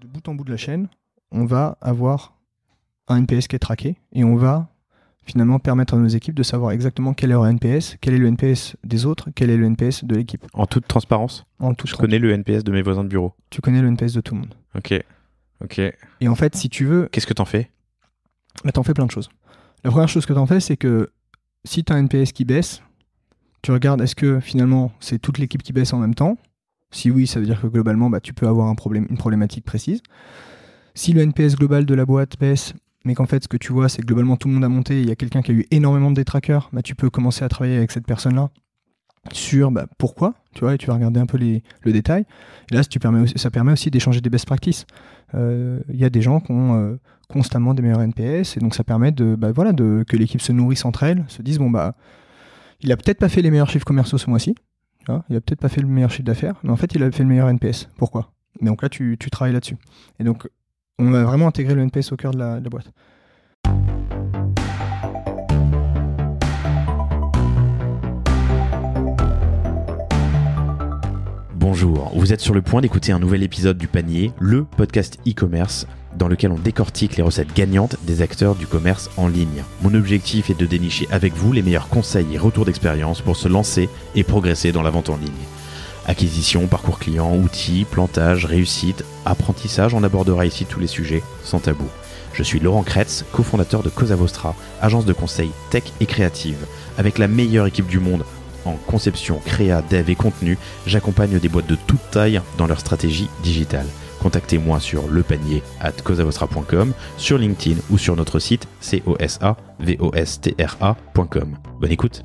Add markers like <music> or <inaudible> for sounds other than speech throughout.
De bout en bout de la chaîne, on va avoir un NPS qui est traqué et on va finalement permettre à nos équipes de savoir exactement quel est leur NPS, quel est le NPS des autres, quel est le NPS de l'équipe. En toute transparence En toute Je connais le NPS de mes voisins de bureau. Tu connais le NPS de tout le monde. Ok. Ok. Et en fait, si tu veux. Qu'est-ce que t'en fais bah, T'en fais plein de choses. La première chose que t'en fais, c'est que si t'as un NPS qui baisse, tu regardes est-ce que finalement c'est toute l'équipe qui baisse en même temps si oui, ça veut dire que globalement, bah, tu peux avoir un problème, une problématique précise. Si le NPS global de la boîte baisse, mais qu'en fait, ce que tu vois, c'est que globalement, tout le monde a monté, il y a quelqu'un qui a eu énormément de détraqueurs, bah, tu peux commencer à travailler avec cette personne-là sur bah, pourquoi, tu vois, et tu vas regarder un peu le détail. Et là, ça permet aussi d'échanger des best practices. Euh, il y a des gens qui ont euh, constamment des meilleurs NPS, et donc ça permet de, bah, voilà, de, que l'équipe se nourrisse entre elles, se dise, bon, bah, il a peut-être pas fait les meilleurs chiffres commerciaux ce mois-ci, il a peut-être pas fait le meilleur chiffre d'affaires, mais en fait, il a fait le meilleur NPS. Pourquoi Mais Donc là, tu, tu travailles là-dessus. Et donc, on a vraiment intégré le NPS au cœur de la boîte. Bonjour, vous êtes sur le point d'écouter un nouvel épisode du panier, le podcast e-commerce dans lequel on décortique les recettes gagnantes des acteurs du commerce en ligne. Mon objectif est de dénicher avec vous les meilleurs conseils et retours d'expérience pour se lancer et progresser dans la vente en ligne. Acquisition, parcours client, outils, plantage, réussite, apprentissage, on abordera ici tous les sujets sans tabou. Je suis Laurent Kretz, cofondateur de Cosa agence de conseil tech et créative. Avec la meilleure équipe du monde en conception, créa, dev et contenu, j'accompagne des boîtes de toute taille dans leur stratégie digitale contactez-moi sur lepanier at cosavostra.com, sur LinkedIn ou sur notre site cosavostra.com. Bonne écoute!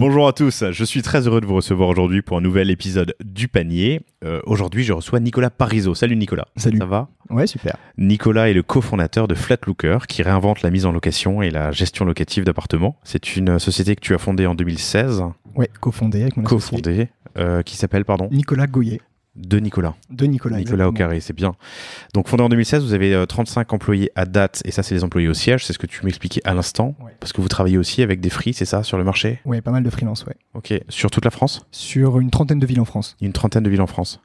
Bonjour à tous, je suis très heureux de vous recevoir aujourd'hui pour un nouvel épisode du panier. Euh, aujourd'hui, je reçois Nicolas Parizeau. Salut Nicolas. Salut. Ça va Ouais, super. Nicolas est le cofondateur de Flatlooker qui réinvente la mise en location et la gestion locative d'appartements. C'est une société que tu as fondée en 2016. Ouais, cofondée avec mon associé. Cofondée, euh, qui s'appelle, pardon Nicolas Goyer. De Nicolas. De Nicolas. Nicolas au carré, c'est bien. Donc fondé en 2016, vous avez 35 euh, employés à date, et ça c'est les employés au siège, c'est ce que tu m'expliquais à l'instant, parce que vous travaillez aussi avec des free, c'est ça, sur le marché Oui, pas mal de freelance, oui. Ok, sur toute la France Sur une trentaine de villes en France. Une trentaine de villes en France.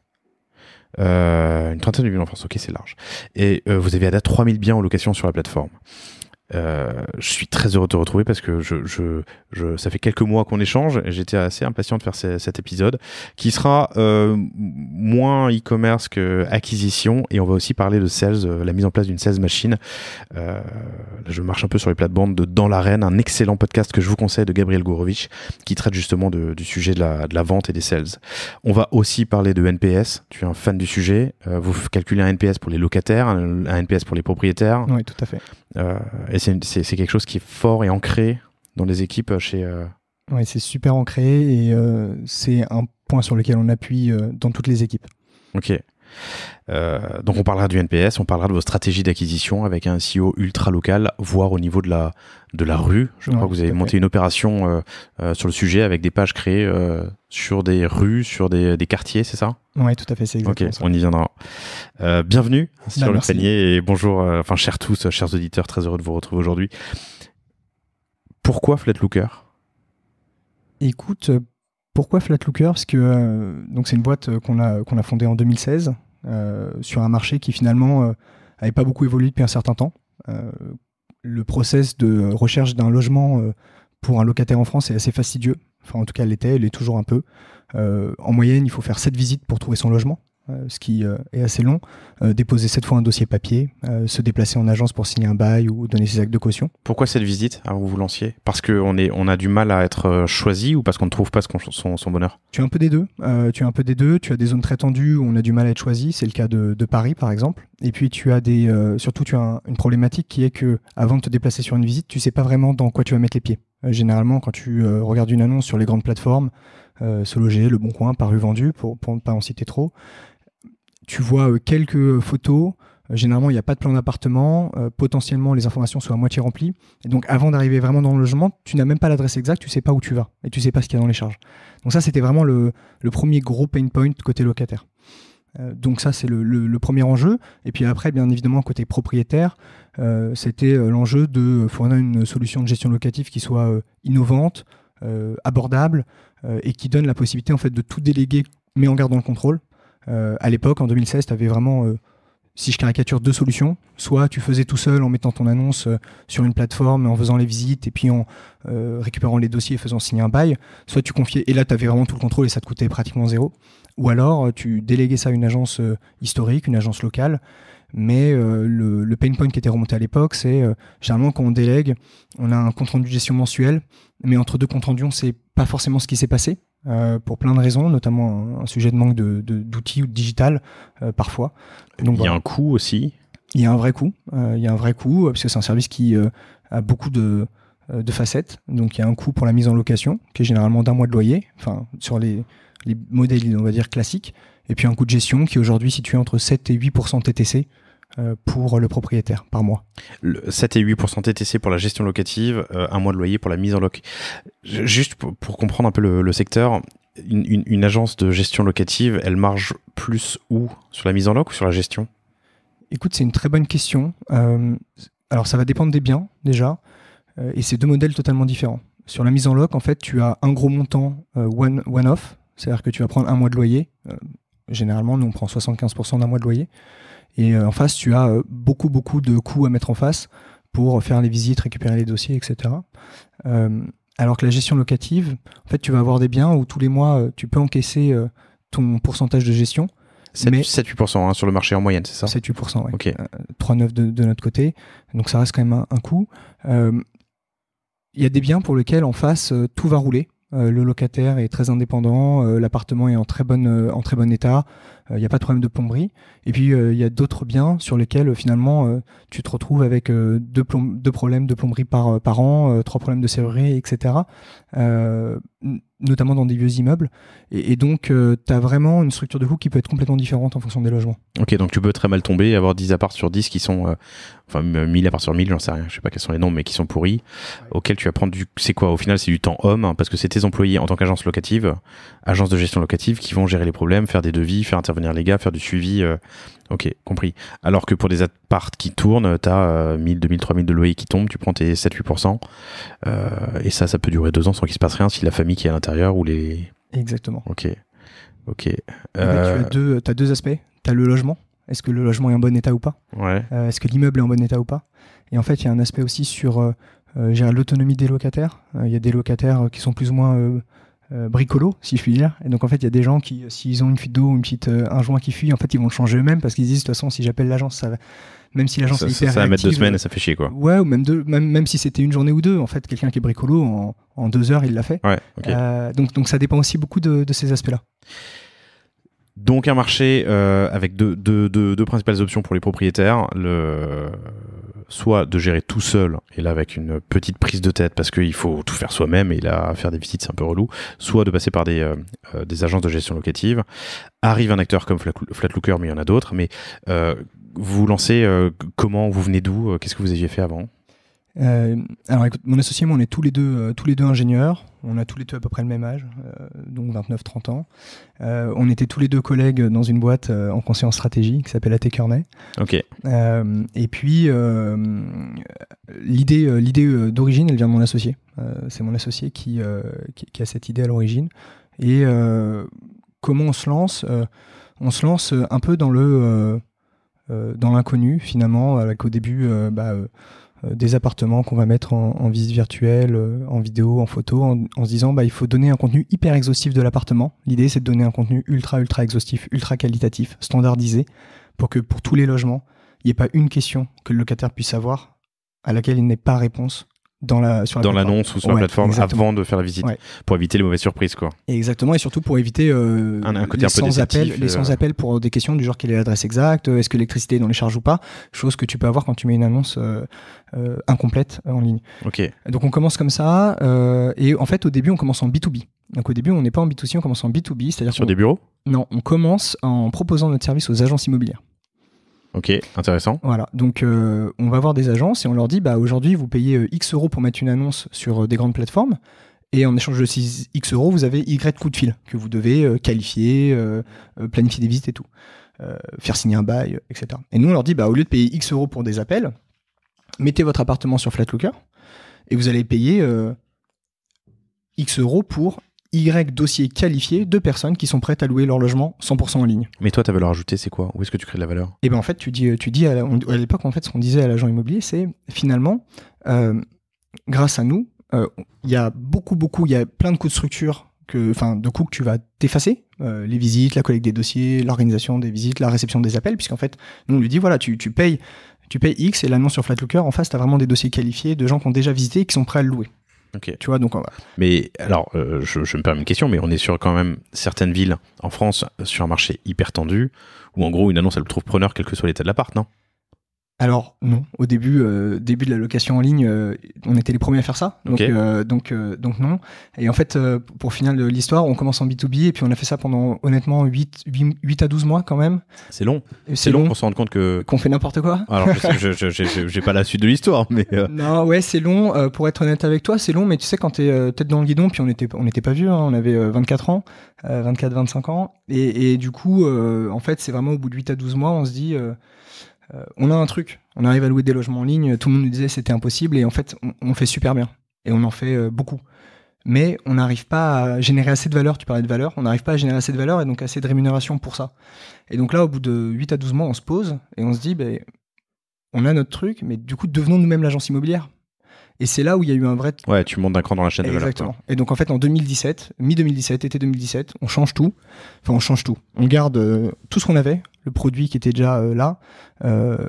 Euh, une trentaine de villes en France, ok, c'est large. Et euh, vous avez à date 3000 biens en location sur la plateforme. Euh, je suis très heureux de te retrouver parce que je, je, je ça fait quelques mois qu'on échange et j'étais assez impatient de faire cet épisode qui sera euh, moins e-commerce que acquisition et on va aussi parler de sales, euh, la mise en place d'une sales machine. je marche un peu sur les plates-bandes de Dans l'arène, un excellent podcast que je vous conseille de Gabriel Gourovitch qui traite justement du sujet de la, vente et des sales. On va aussi parler de NPS. Tu es un fan du sujet. vous calculez un NPS pour les locataires, un, NPS pour les propriétaires. Oui, tout à fait. Et et c'est quelque chose qui est fort et ancré dans les équipes euh, chez. Euh, oui, c'est super ancré et euh, c'est un point sur lequel on appuie dans toutes les équipes. Ok. Euh, donc on parlera du NPS, on parlera de vos stratégies d'acquisition avec un CEO ultra local, voire au niveau de la, de la rue. Je crois que vous avez monté une opération euh, euh, sur le sujet avec des pages créées sur des rues, sur des, quartiers, c'est ça Oui, tout à fait, c'est exactement Ok, on y viendra. bienvenue bah, sur le panier et bonjour, enfin chers tous, chers auditeurs, très heureux de vous retrouver aujourd'hui. Pourquoi Flatlooker Écoute, pourquoi Flatlooker Parce que c'est une boîte qu'on a, qu'on a fondée en 2016 euh, sur un marché qui finalement n'avait euh, pas beaucoup évolué depuis un certain temps. Euh, le process de recherche d'un logement pour un locataire en France est assez fastidieux. Enfin, en tout cas, l'était, elle est toujours un peu. en moyenne, il faut faire 7 visites pour trouver son logement. Euh, ce qui euh, est assez long, euh, déposer cette fois un dossier papier, se déplacer en agence pour signer un bail ou donner ses actes de caution. Pourquoi cette visite à que vous lanciez Parce qu'on on a du mal à être choisi ou parce qu'on ne trouve pas son, bonheur Tu es un peu des deux. tu as un peu des deux. Tu as des zones très tendues où on a du mal à être choisi. C'est le cas de, Paris par exemple. Et puis tu as des, surtout tu as une problématique qui est que avant de te déplacer sur une visite, tu sais pas vraiment dans quoi tu vas mettre les pieds. généralement, quand tu regardes une annonce sur les grandes plateformes, se loger, Le Bon Coin, Paru Vendu, pour, pour ne pas en citer trop, tu vois euh, quelques euh, photos. Euh, généralement, il n'y a pas de plan d'appartement. potentiellement, les informations sont à moitié remplies. Et donc, avant d'arriver vraiment dans le logement, tu n'as même pas l'adresse exacte, tu ne sais pas où tu vas et tu ne sais pas ce qu'il y a dans les charges. Donc ça, c'était vraiment le, premier gros pain point côté locataire. Donc ça, c'est le, premier enjeu. Et puis après, bien évidemment, côté propriétaire, c'était l'enjeu de fournir une solution de gestion locative qui soit innovante, abordable et qui donne la possibilité en fait de tout déléguer, mais en gardant le contrôle. Euh, à l'époque, en 2016, tu avais vraiment euh, si je caricature deux solutions, soit tu faisais tout seul en mettant ton annonce euh, sur une plateforme, en faisant les visites et puis en récupérant les dossiers et faisant signer un bail, soit tu confiais, et là tu avais vraiment tout le contrôle et ça te coûtait pratiquement zéro, ou alors tu déléguais ça à une agence historique, une agence locale, mais le, pain point qui était remonté à l'époque, c'est généralement quand on délègue, on a un compte rendu de gestion mensuel, mais entre deux comptes rendus, on ne sait pas forcément ce qui s'est passé, euh, pour plein de raisons, notamment un, sujet de manque d'outils de, de, ou de digital euh, parfois. Donc, il y a un coût aussi. Il y a un vrai coût. Euh, il y a un vrai coût parce que c'est un service qui a beaucoup de, de facettes. Donc il y a un coût pour la mise en location qui est généralement d'un mois de loyer, enfin sur les, les modèles on va dire classiques. Et puis un coût de gestion qui est aujourd'hui situé entre 7 et 8 TTC euh, pour le propriétaire par mois. 7 et 8% TTC pour la gestion locative, euh, un mois de loyer pour la mise en loc. Juste pour, comprendre un peu le, secteur, une, agence de gestion locative, elle marge plus où Sur la mise en loc ou sur la gestion Écoute, c'est une très bonne question. Euh, alors, ça va dépendre des biens, déjà, et c'est deux modèles totalement différents. Sur la mise en loc, en fait, tu as un gros montant one-off, cest c'est-à-dire que tu vas prendre un mois de loyer. généralement, nous, on prend 75% d'un mois de loyer. Et euh, en face, tu as euh, beaucoup, beaucoup de coûts à mettre en face pour faire les visites, récupérer les dossiers, etc. Euh, alors que la gestion locative, en fait, tu vas avoir des biens où tous les mois, tu peux encaisser ton pourcentage de gestion. 7, 7-8% hein, sur le marché en moyenne, c'est ça 7-8%, oui. 3-9 de, notre côté. Donc ça reste quand même un, coût. Il y a des biens pour lesquels en face, tout va rouler. Euh, le locataire est très indépendant, euh, l'appartement est en très, bonne, euh, en très bon état, il n'y a pas de problème de plomberie. Et puis, il y a d'autres biens sur lesquels, finalement, tu te retrouves avec deux, problèmes de plomberie par, par an, trois problèmes de serrurerie, etc notamment dans des vieux immeubles. Et, donc, euh, tu as vraiment une structure de coût qui peut être complètement différente en fonction des logements. Ok, donc tu peux très mal tomber et avoir 10 apparts sur 10 qui sont, euh, enfin 1000 apparts sur 1000, j'en sais rien, je sais pas quels sont les noms mais qui sont pourris, auquel auxquels tu vas prendre du... C'est quoi Au final, c'est du temps homme, hein, parce que c'est tes employés en tant qu'agence locative, agence de gestion locative, qui vont gérer les problèmes, faire des devis, faire intervenir les gars, faire du suivi. Euh. Ok, compris. Alors que pour des apparts qui tournent, tu as 1000, 2000, 3000 de loyer qui tombent, tu prends tes 7-8%, et ça, ça peut durer deux ans sans qu'il se passe rien si la famille qui est à l'intérieur ou les. Exactement. Ok. Ok. Eh ben, tu as euh, deux, deux aspects. Tu as le logement. Est-ce que le logement est en bon état ou pas ouais. Euh, est-ce que l'immeuble est en bon état ou pas Et en fait, il y a un aspect aussi sur euh, euh l'autonomie des locataires. Il y a des locataires qui sont plus ou moins bricolos, si je puis dire. Et donc, en fait, il y a des gens qui, s'ils ont une fuite d'eau, une petite, un joint qui fuit, en fait, ils vont le changer eux-mêmes parce qu'ils disent de toute façon, si j'appelle l'agence, ça va même si l'agence est hyper Ça va mettre deux semaines et ça fait chier, quoi. Ouais, ou même, même, même si c'était une journée ou deux, en fait, quelqu'un qui est bricolo, en, en deux heures, il l'a fait. Ouais, euh, donc, donc ça dépend aussi beaucoup de, de ces aspects-là. Donc un marché euh, avec deux, principales options pour les propriétaires. Le... Soit de gérer tout seul, et là avec une petite prise de tête parce qu'il faut tout faire soi-même et là faire des visites c'est un peu relou. Soit de passer par des, euh, des agences de gestion locative. Arrive un acteur comme Flatlooker, mais il y en a d'autres. Mais vous lancez euh, comment Vous venez d'où euh, Qu'est-ce que vous aviez fait avant euh, alors écoute, mon associé moi, on est tous les deux, tous les deux ingénieurs. On a tous les deux à peu près le même âge, donc 29-30 ans. on était tous les deux collègues dans une boîte en conseil en stratégie qui s'appelle AT Ok. et puis, l'idée, d'origine, elle vient de mon associé. c'est mon associé qui, a cette idée à l'origine. Et comment on se lance On se lance un peu dans le euh, dans l'inconnu finalement, avec euh, au début euh, bah, des appartements qu'on va mettre en, vis visite virtuelle, en vidéo, en photo, en, se disant bah, il faut donner un contenu hyper exhaustif de l'appartement. L'idée c'est de donner un contenu ultra ultra exhaustif, ultra qualitatif, standardisé, pour que pour tous les logements, il n'y ait pas une question que le locataire puisse avoir à laquelle il n'ait pas réponse dans la sur dans l'annonce ou sur la plateforme avant de faire la visite pour éviter les mauvaises surprises quoi. exactement et surtout pour éviter euh, un, les, sans appels, les euh. sans appel pour des questions du genre quelle est l'adresse exacte, euh, est-ce que l'électricité est dans les charges ou pas, chose que tu peux avoir quand tu mets une annonce incomplète en ligne. OK. Donc on commence comme ça et en fait au début on commence en B2B. Donc au début on n'est pas en B2C, on commence en B2B, c'est-à-dire sur des bureaux Non, on commence en proposant notre service aux agences immobilières. Ok, intéressant. Voilà, donc euh, on va voir des agences et on leur dit bah, aujourd'hui, vous payez euh, X euros pour mettre une annonce sur euh, des grandes plateformes. Et en échange de ces X euros, vous avez Y coups de fil que vous devez qualifier, planifier des visites et tout, faire signer un bail, etc. Et nous, on leur dit bah, au lieu de payer X euros pour des appels, mettez votre appartement sur Flatlooker et vous allez payer X euros pour y dossiers qualifiés de personnes qui sont prêtes à louer leur logement 100% en ligne. Mais toi, ta valeur ajoutée, c'est quoi Où est-ce que tu crées de la valeur Eh bien, en fait, tu dis, euh, tu dis à, l'époque, en fait, ce qu'on disait à l'agent immobilier, c'est finalement, euh, grâce à nous, euh, il y a beaucoup, beaucoup, il y a plein de coûts de structure, enfin, de coûts que tu vas t'effacer. les visites, la collecte des dossiers, l'organisation des visites, la réception des appels, puisqu'en fait, nous, on lui dit, voilà, tu, tu payes tu payes X et l'annonce sur Flatlooker, en face, tu as vraiment des dossiers qualifiés de gens qui ont déjà visité et qui sont prêts à louer. Tu vois, donc on va. Mais alors, euh, je, me permets une question, mais on est sur quand même certaines villes en France euh, sur un marché hyper tendu, où en gros une annonce elle trouve preneur quel que soit l'état de l'appart, non alors non, au début, euh, début de la location en ligne, euh, on était les premiers à faire ça, donc euh, donc donc non. Et en fait, pour finir l'histoire, on commence en B2B et puis on a fait ça pendant honnêtement 8, à 12 mois quand même. C'est long. C'est long, pour se rendre compte que qu'on fait n'importe quoi. Alors je j'ai pas la suite de l'histoire, mais <laughs> non ouais c'est long. pour être honnête avec toi, c'est long, mais tu sais quand es peut-être dans le guidon, puis on était on n'était pas vieux, hein, on avait 24 ans, 24 25 ans, et, et du coup en fait c'est vraiment au bout de 8 à 12 mois, on se dit euh, on a un truc. On arrive à louer des logements en ligne. Tout le monde nous disait c'était impossible et en fait, on, fait super bien et on en fait euh, beaucoup. Mais on n'arrive pas à générer assez de valeur. Tu parlais de valeur. On n'arrive pas à générer assez de valeur et donc assez de rémunération pour ça. Et donc là, au bout de 8 à 12 mois, on se pose et on se dit, ben, on a notre truc, mais du coup, devenons nous-mêmes l'agence immobilière. Et c'est là où il y a eu un vrai. Ouais, tu montes d'un cran dans la chaîne de valeur. Et donc en fait, en 2017, mi-2017, été 2017, on change tout. Enfin, on change tout. On garde euh, tout ce qu'on avait, le produit qui était déjà euh, là, euh,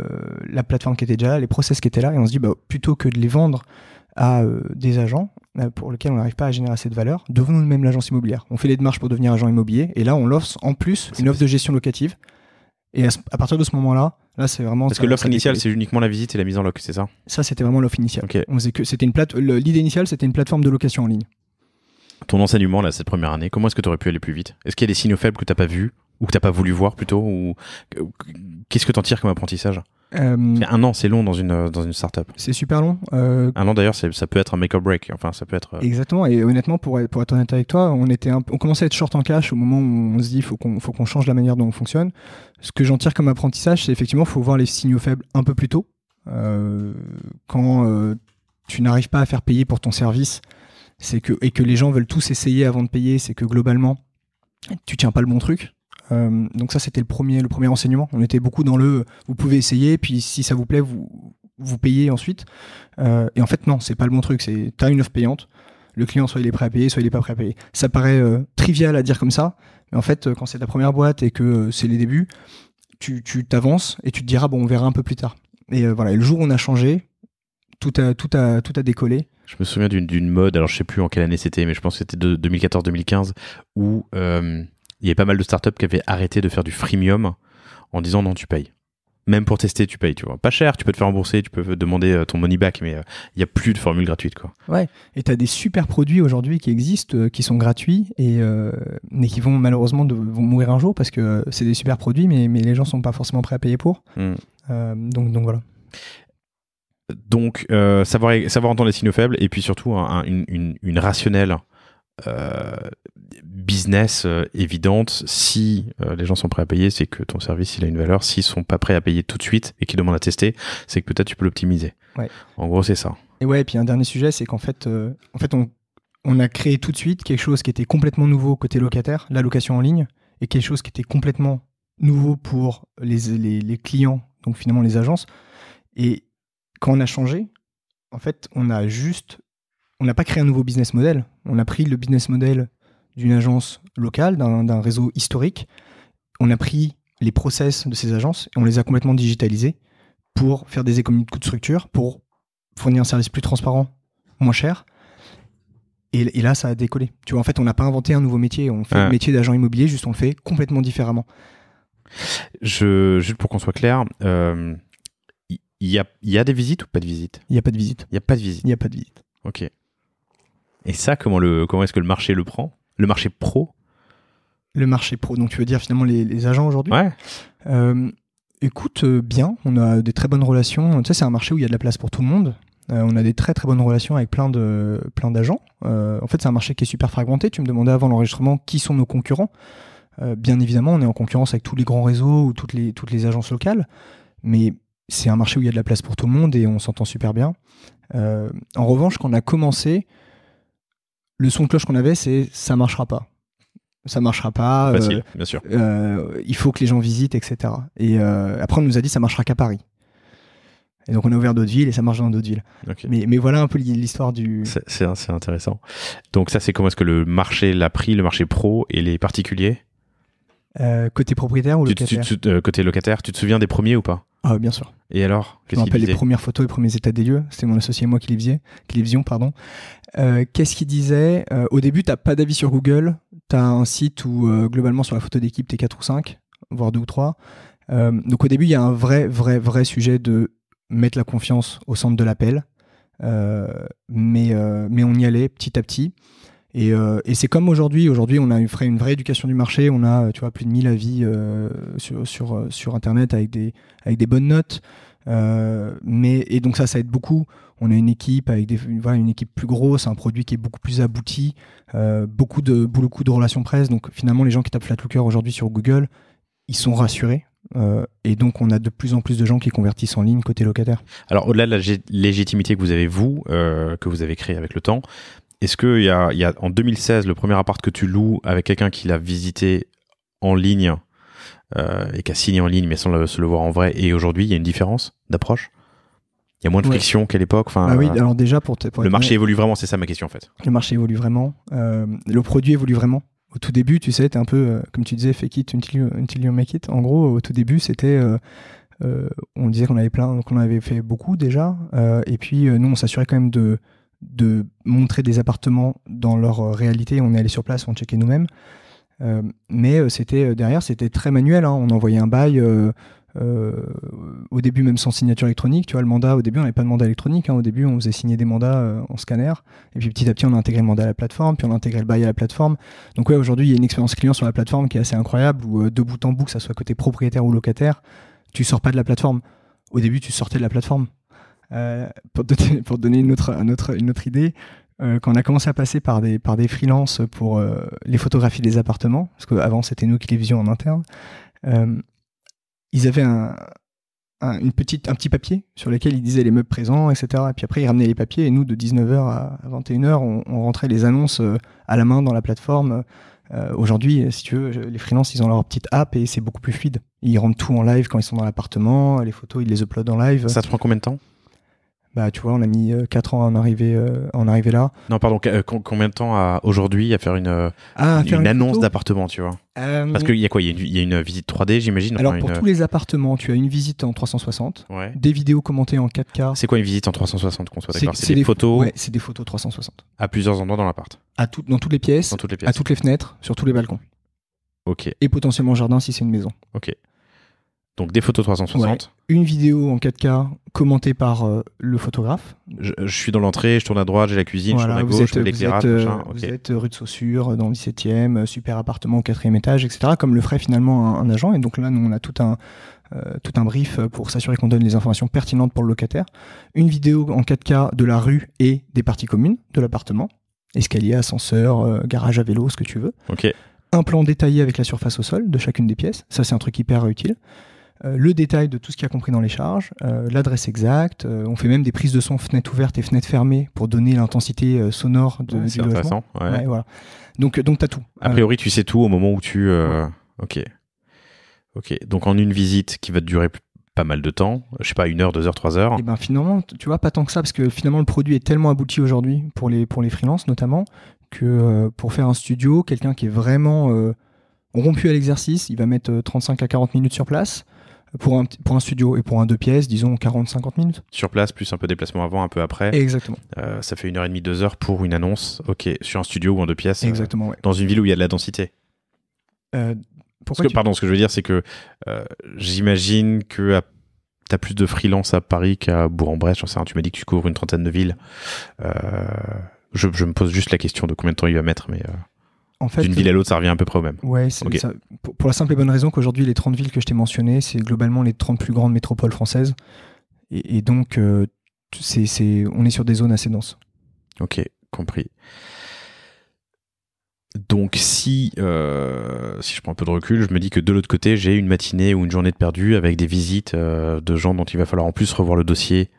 la plateforme qui était déjà là, les process qui étaient là, et on se dit, bah, plutôt que de les vendre à des agents pour lesquels on n'arrive pas à générer assez de valeur, devenons nous-mêmes l'agence immobilière. On fait les démarches pour devenir agent immobilier, et là, on l'offre en plus une offre de gestion locative et à, partir de ce moment-là, là, c'est vraiment. Parce que l'offre initiale, c'est uniquement la visite et la mise en loc, c'est ça Ça, c'était vraiment l'offre initiale. On que c'était une plate. L'idée initiale, c'était une plateforme de location en ligne. Ton enseignement là cette première année, comment est-ce que tu aurais pu aller plus vite Est-ce qu'il y a des signaux faibles que n'as pas vus ou que t'as pas voulu voir plutôt ou qu'est-ce que t'en tires comme apprentissage euh, un an, c'est long dans une euh, dans une startup. C'est super long. Euh, un an d'ailleurs, ça peut être un make or break. Enfin, ça peut être. Exactement. Et honnêtement, pour pour être honnête avec toi, on était on commençait à être short en cash au moment où on se dit faut qu'on faut qu'on change la manière dont on fonctionne. Ce que j'en tire comme apprentissage, c'est effectivement faut voir les signaux faibles un peu plus tôt. Quand tu n'arrives pas à faire payer pour ton service, c'est que et que les gens veulent tous essayer avant de payer, c'est que globalement tu tiens pas le bon truc. Euh, donc ça, c'était le premier, le premier enseignement. On était beaucoup dans le vous pouvez essayer, puis si ça vous plaît, vous, vous payez ensuite. Euh, et en fait, non, c'est pas le bon truc. C'est t'as une offre payante. Le client, soit il est prêt à payer, soit il est pas prêt à payer. Ça paraît euh, trivial à dire comme ça, mais en fait, quand c'est ta première boîte et que c'est les débuts, tu t'avances et tu te diras bon, on verra un peu plus tard. Et voilà. Et le jour où on a changé, tout a tout a tout a décollé. Je me souviens d'une mode, alors je sais plus en quelle année c'était, mais je pense que c'était 2014-2015 où il y avait pas mal de startups qui avaient arrêté de faire du freemium en disant non, tu payes. Même pour tester, tu payes, tu vois. Pas cher, tu peux te faire rembourser, tu peux demander euh, ton money back, mais euh, il n'y a plus de formule gratuite, quoi. Ouais, et tu as des super produits aujourd'hui qui existent, euh, qui sont gratuits, et, mais qui vont malheureusement mourir un jour parce que c'est des super produits, mais, les gens ne sont pas forcément prêts à payer pour. Hmm. donc, donc voilà. Donc, savoir, savoir entendre les signaux faibles, et puis surtout une, une, une, rationnelle business euh, évidente. Si euh, les gens sont prêts à payer, c'est que ton service il a une valeur. S'ils sont pas prêts à payer tout de suite et qu'ils demandent à tester, c'est que peut-être tu peux l'optimiser. Ouais. En gros, c'est ça. Et ouais, puis un dernier sujet, c'est qu'en fait, euh, en fait on, on, a créé tout de suite quelque chose qui était complètement nouveau côté locataire, la location en ligne, et quelque chose qui était complètement nouveau pour les, les, les clients, donc finalement les agences. Et quand on a changé, en fait, on a juste on n'a pas créé un nouveau business model. On a pris le business model d'une agence locale, d'un réseau historique. On a pris les process de ces agences et on les a complètement digitalisés pour faire des économies de coûts de structure, pour fournir un service plus transparent, moins cher. Et, là, ça a décollé. Tu vois, en fait, on n'a pas inventé un nouveau métier. On fait le métier d'agent immobilier, juste on le fait complètement différemment. Je, juste pour qu'on soit clair, il euh, y, a, des visites ou pas de visites Il n'y a pas de visites. Il n'y a pas de visites. Il n'y a pas de visites. Ok. Et ça, comment, comment est-ce que le marché le prend le marché pro Le marché pro, donc tu veux dire finalement les, agents aujourd'hui Ouais. Euh, écoute, euh, bien, on a des très bonnes relations. Tu sais, c'est un marché où il y a de la place pour tout le monde. Euh, on a des très très bonnes relations avec plein de plein d'agents. en fait, c'est un marché qui est super fragmenté. Tu me demandais avant l'enregistrement qui sont nos concurrents. bien évidemment, on est en concurrence avec tous les grands réseaux ou toutes les, toutes les agences locales. Mais c'est un marché où il y a de la place pour tout le monde et on s'entend super bien. en revanche, quand on a commencé, le son de cloche qu'on avait, c'est ça marchera pas. Ça marchera pas. Euh, Facile, bien sûr. Euh, il faut que les gens visitent, etc. Et euh, après, on nous a dit ça marchera qu'à Paris. Et donc on a ouvert d'autres villes et ça marche dans d'autres villes. Mais, voilà un peu l'histoire du... C'est intéressant. Donc ça, c'est comment est-ce que le marché l'a pris, le marché pro et les particuliers Côté propriétaire ou locataire Côté locataire, tu te souviens des premiers ou pas ah, bien sûr. Et alors Je me rappelle les premières photos, les premiers états des lieux. C'était mon associé et moi qui les faisions. Qui les visions, pardon. Euh, qu'est-ce qu'il disait euh, Au début, tu n'as pas d'avis sur Google. tu as un site où, euh, globalement, sur la photo d'équipe, tu es 4 ou 5, voire 2 ou 3. donc au début, il y a un vrai, vrai, vrai sujet de mettre la confiance au centre de l'appel. mais, on y allait petit à petit. Et, c'est comme aujourd'hui. Aujourd'hui, on a une, vraie éducation du marché. On a, plus de 1000 avis sur, Internet avec des bonnes notes. Euh, mais et donc ça, ça aide beaucoup. On a une équipe avec équipe plus grosse, un produit qui est beaucoup plus abouti, euh, beaucoup de beaucoup de relations presse. Donc finalement, les gens qui tapent Flatlooker aujourd'hui sur Google, ils sont rassurés euh, et donc, on a de plus en plus de gens qui convertissent en ligne côté locataire. Alors, au-delà de la légitimité que vous avez, vous, que vous avez créé avec le temps, est-ce qu'il y a, en 2016, le premier appart que tu loues avec quelqu'un qui l'a visité en ligne euh, et signé en ligne, mais sans se le voir en vrai. Et aujourd'hui, il y a une différence d'approche il y a moins de friction qu'à l'époque. Enfin, bah euh, alors déjà pour, le marché évolue vraiment, c'est ça ma question en fait. Le marché évolue vraiment, euh, le produit évolue vraiment. Au tout début, tu sais, t'es un peu comme tu disais, fake it until you, make it. En gros, au tout début, c'était on disait qu'on avait plein, qu'on avait fait beaucoup déjà, et puis nous on s'assurait quand même de de montrer des appartements dans leur réalité. On est allé sur place, on checkait nous-mêmes. Euh, mais euh, c'était euh, derrière, c'était très manuel. Hein. On envoyait un bail. au début même sans signature électronique, tu vois, le mandat, au début on n'avait pas de mandat électronique, hein. au début on faisait signer des mandats en scanner, et puis petit à petit on a intégré le mandat à la plateforme, puis on a intégré le bail à la plateforme. Donc ouais, aujourd'hui il y a une expérience client sur la plateforme qui est assez incroyable, où de bout en bout, que ça soit côté propriétaire ou locataire, tu sors pas de la plateforme. Au début tu sortais de la plateforme. Pour te, donner, donner, une autre, une autre, une autre idée, euh, quand on a commencé à passer par des, par des freelances pour euh, les photographies des appartements, parce qu'avant c'était nous qui les visions en interne, euh, ils avaient un, une petite, un petit papier sur lequel ils disaient les meubles présents, etc. Et puis après ils ramenaient les papiers et nous de 19h à 21h on, on rentrait les annonces à la main dans la plateforme. Aujourd'hui, si tu veux, les freelances ils ont leur petite app et c'est beaucoup plus fluide. Ils rentrent tout en live quand ils sont dans l'appartement, les photos ils les uploadent en live. Ça te prend combien de temps bah, tu vois, on a mis 4 euh, ans à en arriver, euh, en là. Non, pardon, euh, combien de temps à, aujourd'hui à faire une, ah, une, annonce d'appartement, tu vois Parce qu'il y a quoi Il y, a une visite 3D, j'imagine Alors, pour tous les appartements, tu as une visite en 360, des vidéos commentées en 4K. C'est quoi une visite en 360 qu'on soit d'accord C'est des, photos Ouais, c'est des photos 360. À plusieurs endroits dans l'appart à dans, toutes les pièces, dans toutes les pièces, à toutes les fenêtres, sur tous les balcons. Ok. Et potentiellement jardin si c'est une maison. Ok. Donc des photos 360. Une vidéo en 4K commentée par euh, le photographe. Je, suis dans l'entrée, je tourne à droite, j'ai la cuisine, je tourne à gauche, l'éclairage. Vous, êtes, vous euh, êtes rue de Saussure, dans le 17 e euh, super appartement au 4 étage, etc. Comme le ferait finalement un, agent. Et donc là, nous, on a tout un, tout un brief pour s'assurer qu'on donne les informations pertinentes pour le locataire. Une vidéo en 4K de la rue et des parties communes de l'appartement. Escalier, ascenseur, garage à vélo, ce que tu veux. Ok. Un plan détaillé avec la surface au sol de chacune des pièces. Ça, c'est un truc hyper utile. Euh, le détail de tout ce qu'il y a compris dans les charges, euh, l'adresse exacte. Euh, on fait même des prises de son fenêtres ouvertes et fenêtres fermées pour donner l'intensité sonore de, ouais, du logement. Donc, donc tu as tout. A priori, tu sais tout au moment où tu. Ok. Ok. Donc en une visite qui va te durer pas mal de temps, je sais pas, une heure, deux heures, trois heures. Et eh ben finalement, tu vois, pas tant que ça, parce que finalement le produit est tellement abouti aujourd'hui pour les, pour les freelances notamment, que pour faire un studio, quelqu'un qui est vraiment rompu à l'exercice, il va mettre 35 à 40 minutes sur place pour un, studio et pour un deux pièces, disons 40-50 minutes. Sur place, plus un peu déplacement avant, un peu après. Exactement. Euh, ça fait une heure et demie, deux heures pour une annonce. Ok, sur un studio ou un deux pièces. Euh, Exactement, Dans une ville où il y a de la densité. Euh, que, Pardon, ce que je veux dire, c'est que j'imagine que tu as plus de freelance à Paris qu'à Bourg-en-Bresse. tu m'as dit que tu couvres une trentaine de villes. Je, je, me pose juste la question de combien de temps il va mettre, mais en D'une euh, ville à l'autre, ça revient à peu près au même. Ouais, pour la simple et bonne raison qu'aujourd'hui, les 30 villes que je t'ai mentionnées, c'est globalement les 30 plus grandes métropoles françaises. Et, donc, euh, on est sur des zones assez denses. Ok, compris. Donc si, euh, si je prends un peu de recul, je me dis que de l'autre côté, j'ai une matinée ou une journée de perdu avec des visites de gens dont il va falloir en plus revoir le dossier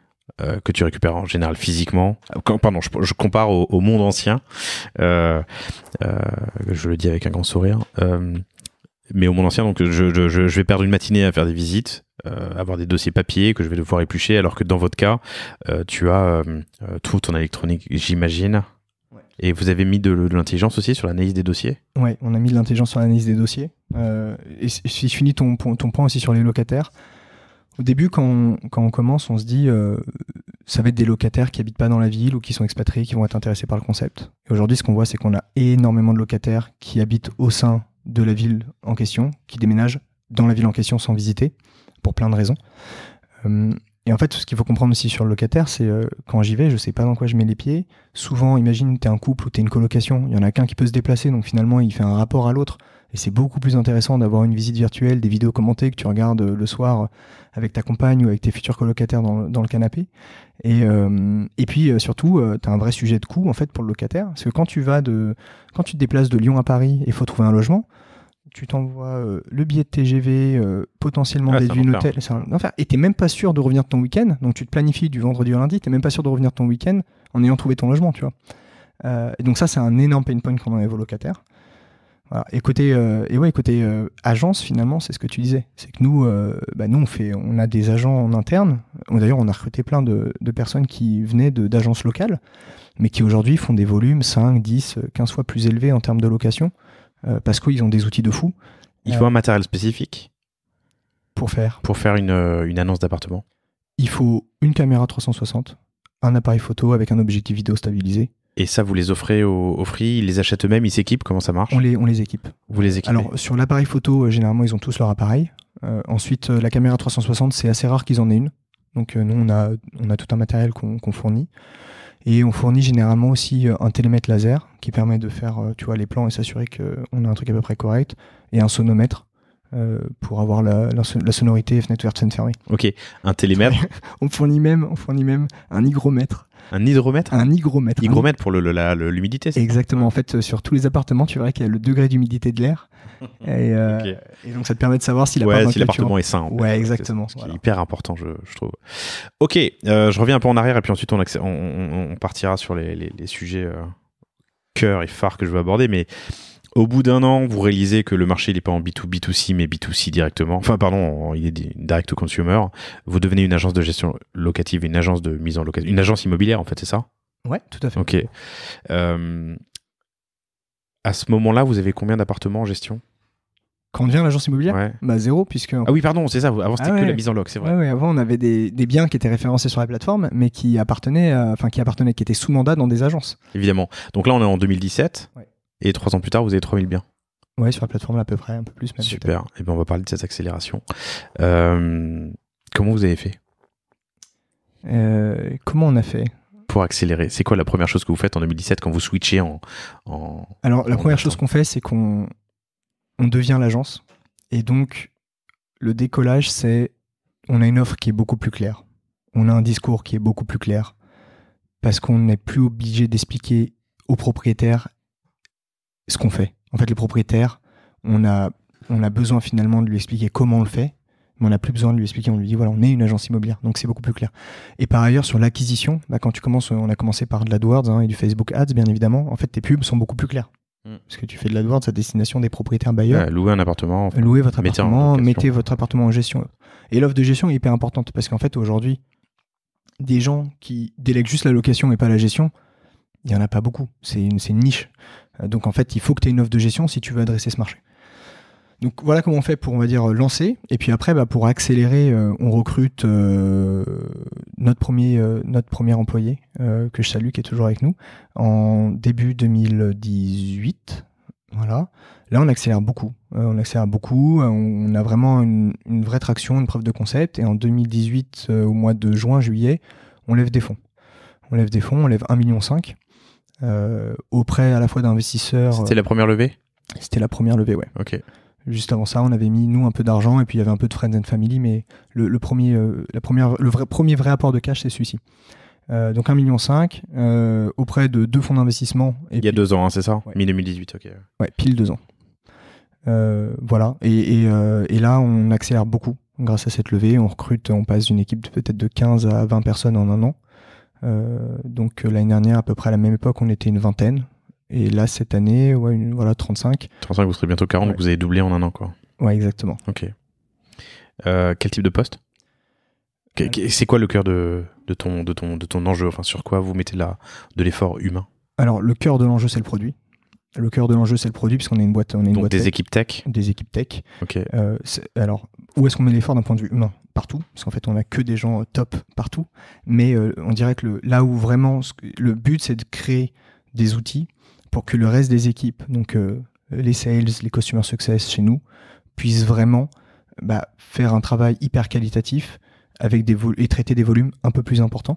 euh, que tu récupères en général physiquement. pardon, je, compare au, monde ancien. Euh, euh, je le dis avec un grand sourire. mais au monde ancien, donc je, vais perdre une matinée à faire des visites, avoir des dossiers papier que je vais devoir éplucher, alors que dans votre cas, tu as tout ton électronique, j'imagine. Et vous avez mis de, l'intelligence aussi sur l'analyse des dossiers Oui, on a mis de l'intelligence sur l'analyse des dossiers. et si je finis ton, ton point aussi sur les locataires, au début, quand on, commence, on se dit euh, ça va être des locataires qui habitent pas dans la ville ou qui sont expatriés qui vont être intéressés par le concept. Et aujourd'hui, ce qu'on voit, c'est qu'on a énormément de locataires qui habitent au sein de la ville en question, qui déménagent dans la ville en question sans visiter, pour plein de raisons. Euh, et en fait, ce qu'il faut comprendre aussi sur le locataire, c'est euh, quand j'y vais, je sais pas dans quoi je mets les pieds. Souvent, imagine, tu es un couple ou tu es une colocation, il y en a qu'un qui peut se déplacer, donc finalement, il fait un rapport à l'autre. Et c'est beaucoup plus intéressant d'avoir une visite virtuelle, des vidéos commentées que tu regardes euh, le soir euh, avec ta compagne ou avec tes futurs colocataires dans, le, canapé. Et, euh, puis surtout, tu as un vrai sujet de coût en fait pour le locataire. Parce que quand tu, vas de, quand tu te déplaces de Lyon à Paris et faut trouver un logement, tu t'envoies le billet de TGV, potentiellement ah, des vues d'hôtel, Et t'es même pas sûr de revenir ton week-end, donc tu te planifies du vendredi au lundi, tu t'es même pas sûr de revenir ton week-end en ayant trouvé ton logement, tu vois. donc ça, c'est un énorme pain point quand on est vos locataires écoutez, euh, Et ouais, côté euh, agence, finalement, c'est ce que tu disais. C'est que nous, euh, bah, nous, on, fait, on a des agents en interne. D'ailleurs, on a recruté plein de, personnes qui venaient d'agences locales, mais qui aujourd'hui font des volumes 5, 10, 15 fois plus élevés en termes de location, parce qu'ils ont des outils de fou. Il faut un matériel spécifique Pour faire Pour faire une annonce d'appartement Il faut une caméra 360, un appareil photo avec un objectif vidéo stabilisé. Et ça, vous les offrez au, au Ils les achètent eux-mêmes Ils s'équipent Comment ça marche on les, on les équipe. Vous les équipez Alors, sur l'appareil photo, euh, généralement, ils ont tous leur appareil. Euh, ensuite, euh, la caméra 360, c'est assez rare qu'ils en aient une. Donc, nous, on a, on a tout un matériel qu'on fournit. Et on fournit généralement aussi un télémètre laser qui permet de faire tu vois, les plans et s'assurer qu'on a un truc à peu près correct, et un sonomètre euh, pour avoir la, sonorité fenêtre ouverte, Ok, un télémètre. <laughs> on fournit même, on fournit même un hygromètre. Un hydromètre Un hygromètre. Hygromètre pour l'humidité. Le, le, Exactement. En fait, euh, sur tous les appartements, tu verras qu'il y a le degré d'humidité de l'air. <laughs> Euh, et, donc, ça te permet de savoir si l'appartement est sain. Ouais, exactement. Ce hyper important, je, trouve. Ok, je reviens un peu en arrière et puis ensuite, on, on partira sur les, sujets cœur et phare que je veux aborder. Mais au bout d'un an, vous réalisez que le marché n'est pas en B2B2C, mais B2C directement. Enfin, pardon, il est direct to consumer. Vous devenez une agence de gestion locative, une agence de mise en location, une agence immobilière, en fait, c'est ça Ouais, tout à fait. Ok. Euh, à ce moment-là, vous avez combien d'appartements en gestion quand on devient l'agence immobilière bah, zéro puisque ah oui pardon c'est ça avant ah c'était que la mise en loc c'est vrai avant on avait des, biens qui étaient référencés sur la plateforme mais qui appartenaient euh, enfin qui appartenaient qui étaient sous mandat dans des agences évidemment donc là on est en 2017 et trois ans plus tard, vous avez 3000 biens. Oui, sur la plateforme à peu près, un peu plus même. Super. Et bien, on va parler de cette accélération. Euh, comment vous avez fait euh, Comment on a fait pour accélérer C'est quoi la première chose que vous faites en 2017 quand vous switchez en. en Alors, la première chose qu'on fait, c'est qu'on on devient l'agence. Et donc, le décollage, c'est on a une offre qui est beaucoup plus claire. On a un discours qui est beaucoup plus clair. Parce qu'on n'est plus obligé d'expliquer aux propriétaires ce qu'on fait. En fait, les propriétaires, on a, on a besoin finalement de lui expliquer comment on le fait, mais on n'a plus besoin de lui expliquer. On lui dit voilà, on est une agence immobilière, donc c'est beaucoup plus clair. Et par ailleurs, sur l'acquisition, bah, quand tu commences, on a commencé par de l'AdWords hein, et du Facebook Ads, bien évidemment. En fait, tes pubs sont beaucoup plus claires. Mm. Parce que tu fais de l'AdWords à destination des propriétaires bailleurs. louer un appartement. louer votre appartement, mettez votre appartement en gestion. Et l'offre de gestion est hyper importante parce qu'en fait, aujourd'hui, des gens qui délèguent juste la location et pas la gestion, il n'y en a pas beaucoup. C'est une, une niche. Euh, donc en fait, il faut que tu aies une offre de gestion si tu veux adresser ce marché. Donc voilà comment on fait pour, on va dire, euh, lancer. Et puis après, bah, pour accélérer, euh, on recrute notre, premier, notre premier employé, que je salue, qui est toujours avec nous, en début 2018. Voilà. Là, on accélère beaucoup. on accélère beaucoup. on, a vraiment une, une, vraie traction, une preuve de concept. Et en 2018, au mois de juin, juillet, on lève des fonds. On lève des fonds, on lève 1,5 million. Euh, auprès à la fois d'investisseurs. C'était la première levée C'était la première levée, ouais. Ok. Juste avant ça, on avait mis, nous, un peu d'argent et puis il y avait un peu de Friends and Family, mais le, premier, euh, la première, le vrai, premier vrai apport de cash, c'est celui-ci. Euh, donc 1,5 million euh, auprès de deux fonds d'investissement. Il y a deux ans, hein, c'est ça Mi-2018, ok. Ouais, pile deux ans. voilà, et, là, on accélère beaucoup grâce à cette levée. On recrute, on passe d'une équipe de peut-être de 15 à 20 personnes en un an. Euh, donc euh, l'année dernière, à peu près à la même époque, on était une vingtaine. Et là, cette année, ouais, voilà, 35. 35, vous serez bientôt 40, donc vous avez doublé en un an, quoi. Ouais, exactement. Ok. Euh, quel type de poste C'est quoi le cœur de, ton, de, ton, de ton enjeu Enfin, sur quoi vous mettez de l'effort humain Alors, le cœur de l'enjeu, c'est le produit. Le cœur de l'enjeu, c'est le produit, puisqu'on est une boîte. donc des équipes tech Des équipes tech. Ok. alors, où est-ce qu'on met l'effort d'un point de vue humain partout, parce qu'en fait on n'a que des gens euh, top partout, mais euh, on dirait que là où vraiment le but c'est de créer des outils pour que le reste des équipes, donc euh, les sales, les customer success chez nous, puissent vraiment bah, faire un travail hyper qualitatif avec des et traiter des volumes un peu plus importants.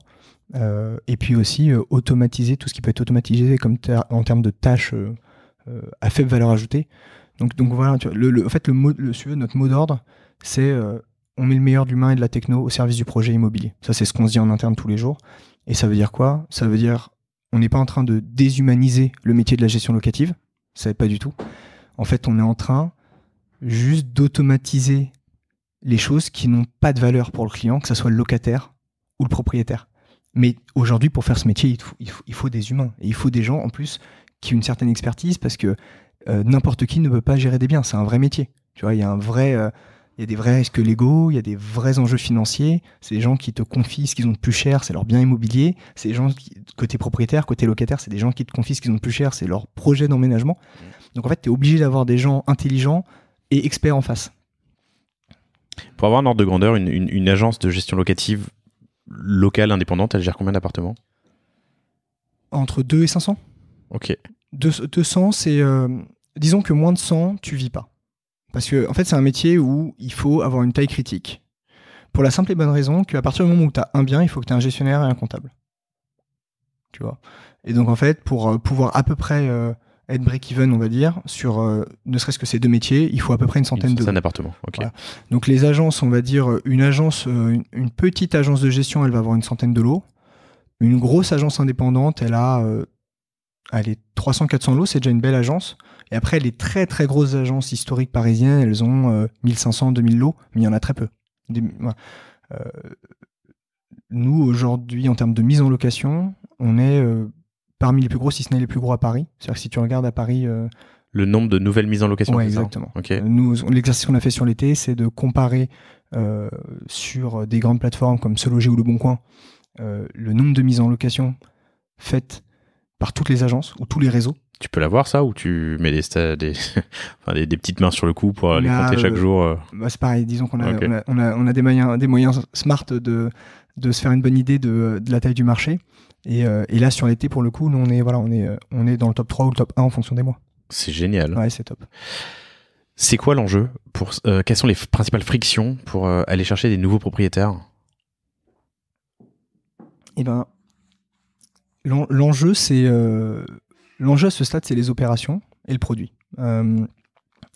et puis aussi automatiser tout ce qui peut être automatisé comme en termes de tâches à faible valeur ajoutée. Donc, donc voilà, tu vois, le, en fait, le, mot, le notre mot d'ordre, c'est on met le meilleur de l'humain et de la techno au service du projet immobilier. Ça, c'est ce qu'on se dit en interne tous les jours. Et ça veut dire quoi Ça veut dire on n'est pas en train de déshumaniser le métier de la gestion locative. Ça, n'est pas du tout. En fait, on est en train juste d'automatiser les choses qui n'ont pas de valeur pour le client, que ce soit le locataire ou le propriétaire. Mais aujourd'hui, pour faire ce métier, il faut, des humains. Et il faut des gens, en plus, qui ont une certaine expertise, parce que euh, n'importe qui ne peut pas gérer des biens. C'est un vrai métier. Tu vois, il y a un vrai... Euh, il y a des vrais risques légaux, il y a des vrais enjeux financiers. C'est des gens qui te confient ce qu'ils ont de plus cher, c'est leur bien immobilier. C'est gens côté propriétaire, côté locataire, c'est des gens qui te confient ce qu'ils ont de plus cher, c'est leur projet d'emménagement. Mm. Donc en fait, tu es obligé d'avoir des gens intelligents et experts en face. Pour avoir un ordre de grandeur, une, agence de gestion locative locale indépendante, elle gère combien d'appartements Entre 2 et 500. Ok. 200, c'est. Euh, disons que moins de 100, tu vis pas. Parce que, fait, c'est un métier où il faut avoir une taille critique. Pour la simple et bonne raison qu'à partir du moment où tu as un bien, il faut que tu aies un gestionnaire et un comptable. Tu vois. Et donc, en fait, pour euh, pouvoir à peu près euh, être break-even, on va dire, sur euh, ne serait-ce que ces deux métiers, il faut à peu près une centaine de. C'est un appartement, ok. Donc, les agences, on va dire, une agence, une, petite agence de gestion, elle va avoir une centaine de lots. Une grosse agence indépendante, elle a. 300-400 lots, c'est déjà une belle agence. Et après, les très très grosses agences historiques parisiennes, elles ont 1500, euh, 2000 lots, mais il y en a très peu. Euh, nous, aujourd'hui, en termes de mise en location, on est euh, parmi les plus gros, si ce n'est les plus gros à Paris. C'est-à-dire que si tu regardes à Paris le nombre de nouvelles mises en location. Oui, exactement. l'exercice qu'on a fait sur l'été, c'est de comparer sur des grandes plateformes comme Se Loger ou Le Bon Coin le nombre de mises en location faites par toutes les agences ou tous les réseaux tu peux l'avoir ça ou tu mets des, <laughs> petites mains sur le cou pour aller les compter chaque euh, jour euh. Bah, C'est pareil, disons qu'on a, des, moyens, des smart de, se faire une bonne idée de, la taille du marché. Euh, et, là, sur l'été, pour le coup, on est, voilà, on, est, dans le top 3 ou le top 1 en fonction des mois. C'est génial. Ouais, c'est top. C'est quoi l'enjeu pour, Quelles sont les principales frictions pour aller chercher des nouveaux propriétaires Eh ben, l'enjeu, c'est L'enjeu à ce stade, c'est les opérations et le produit. Euh,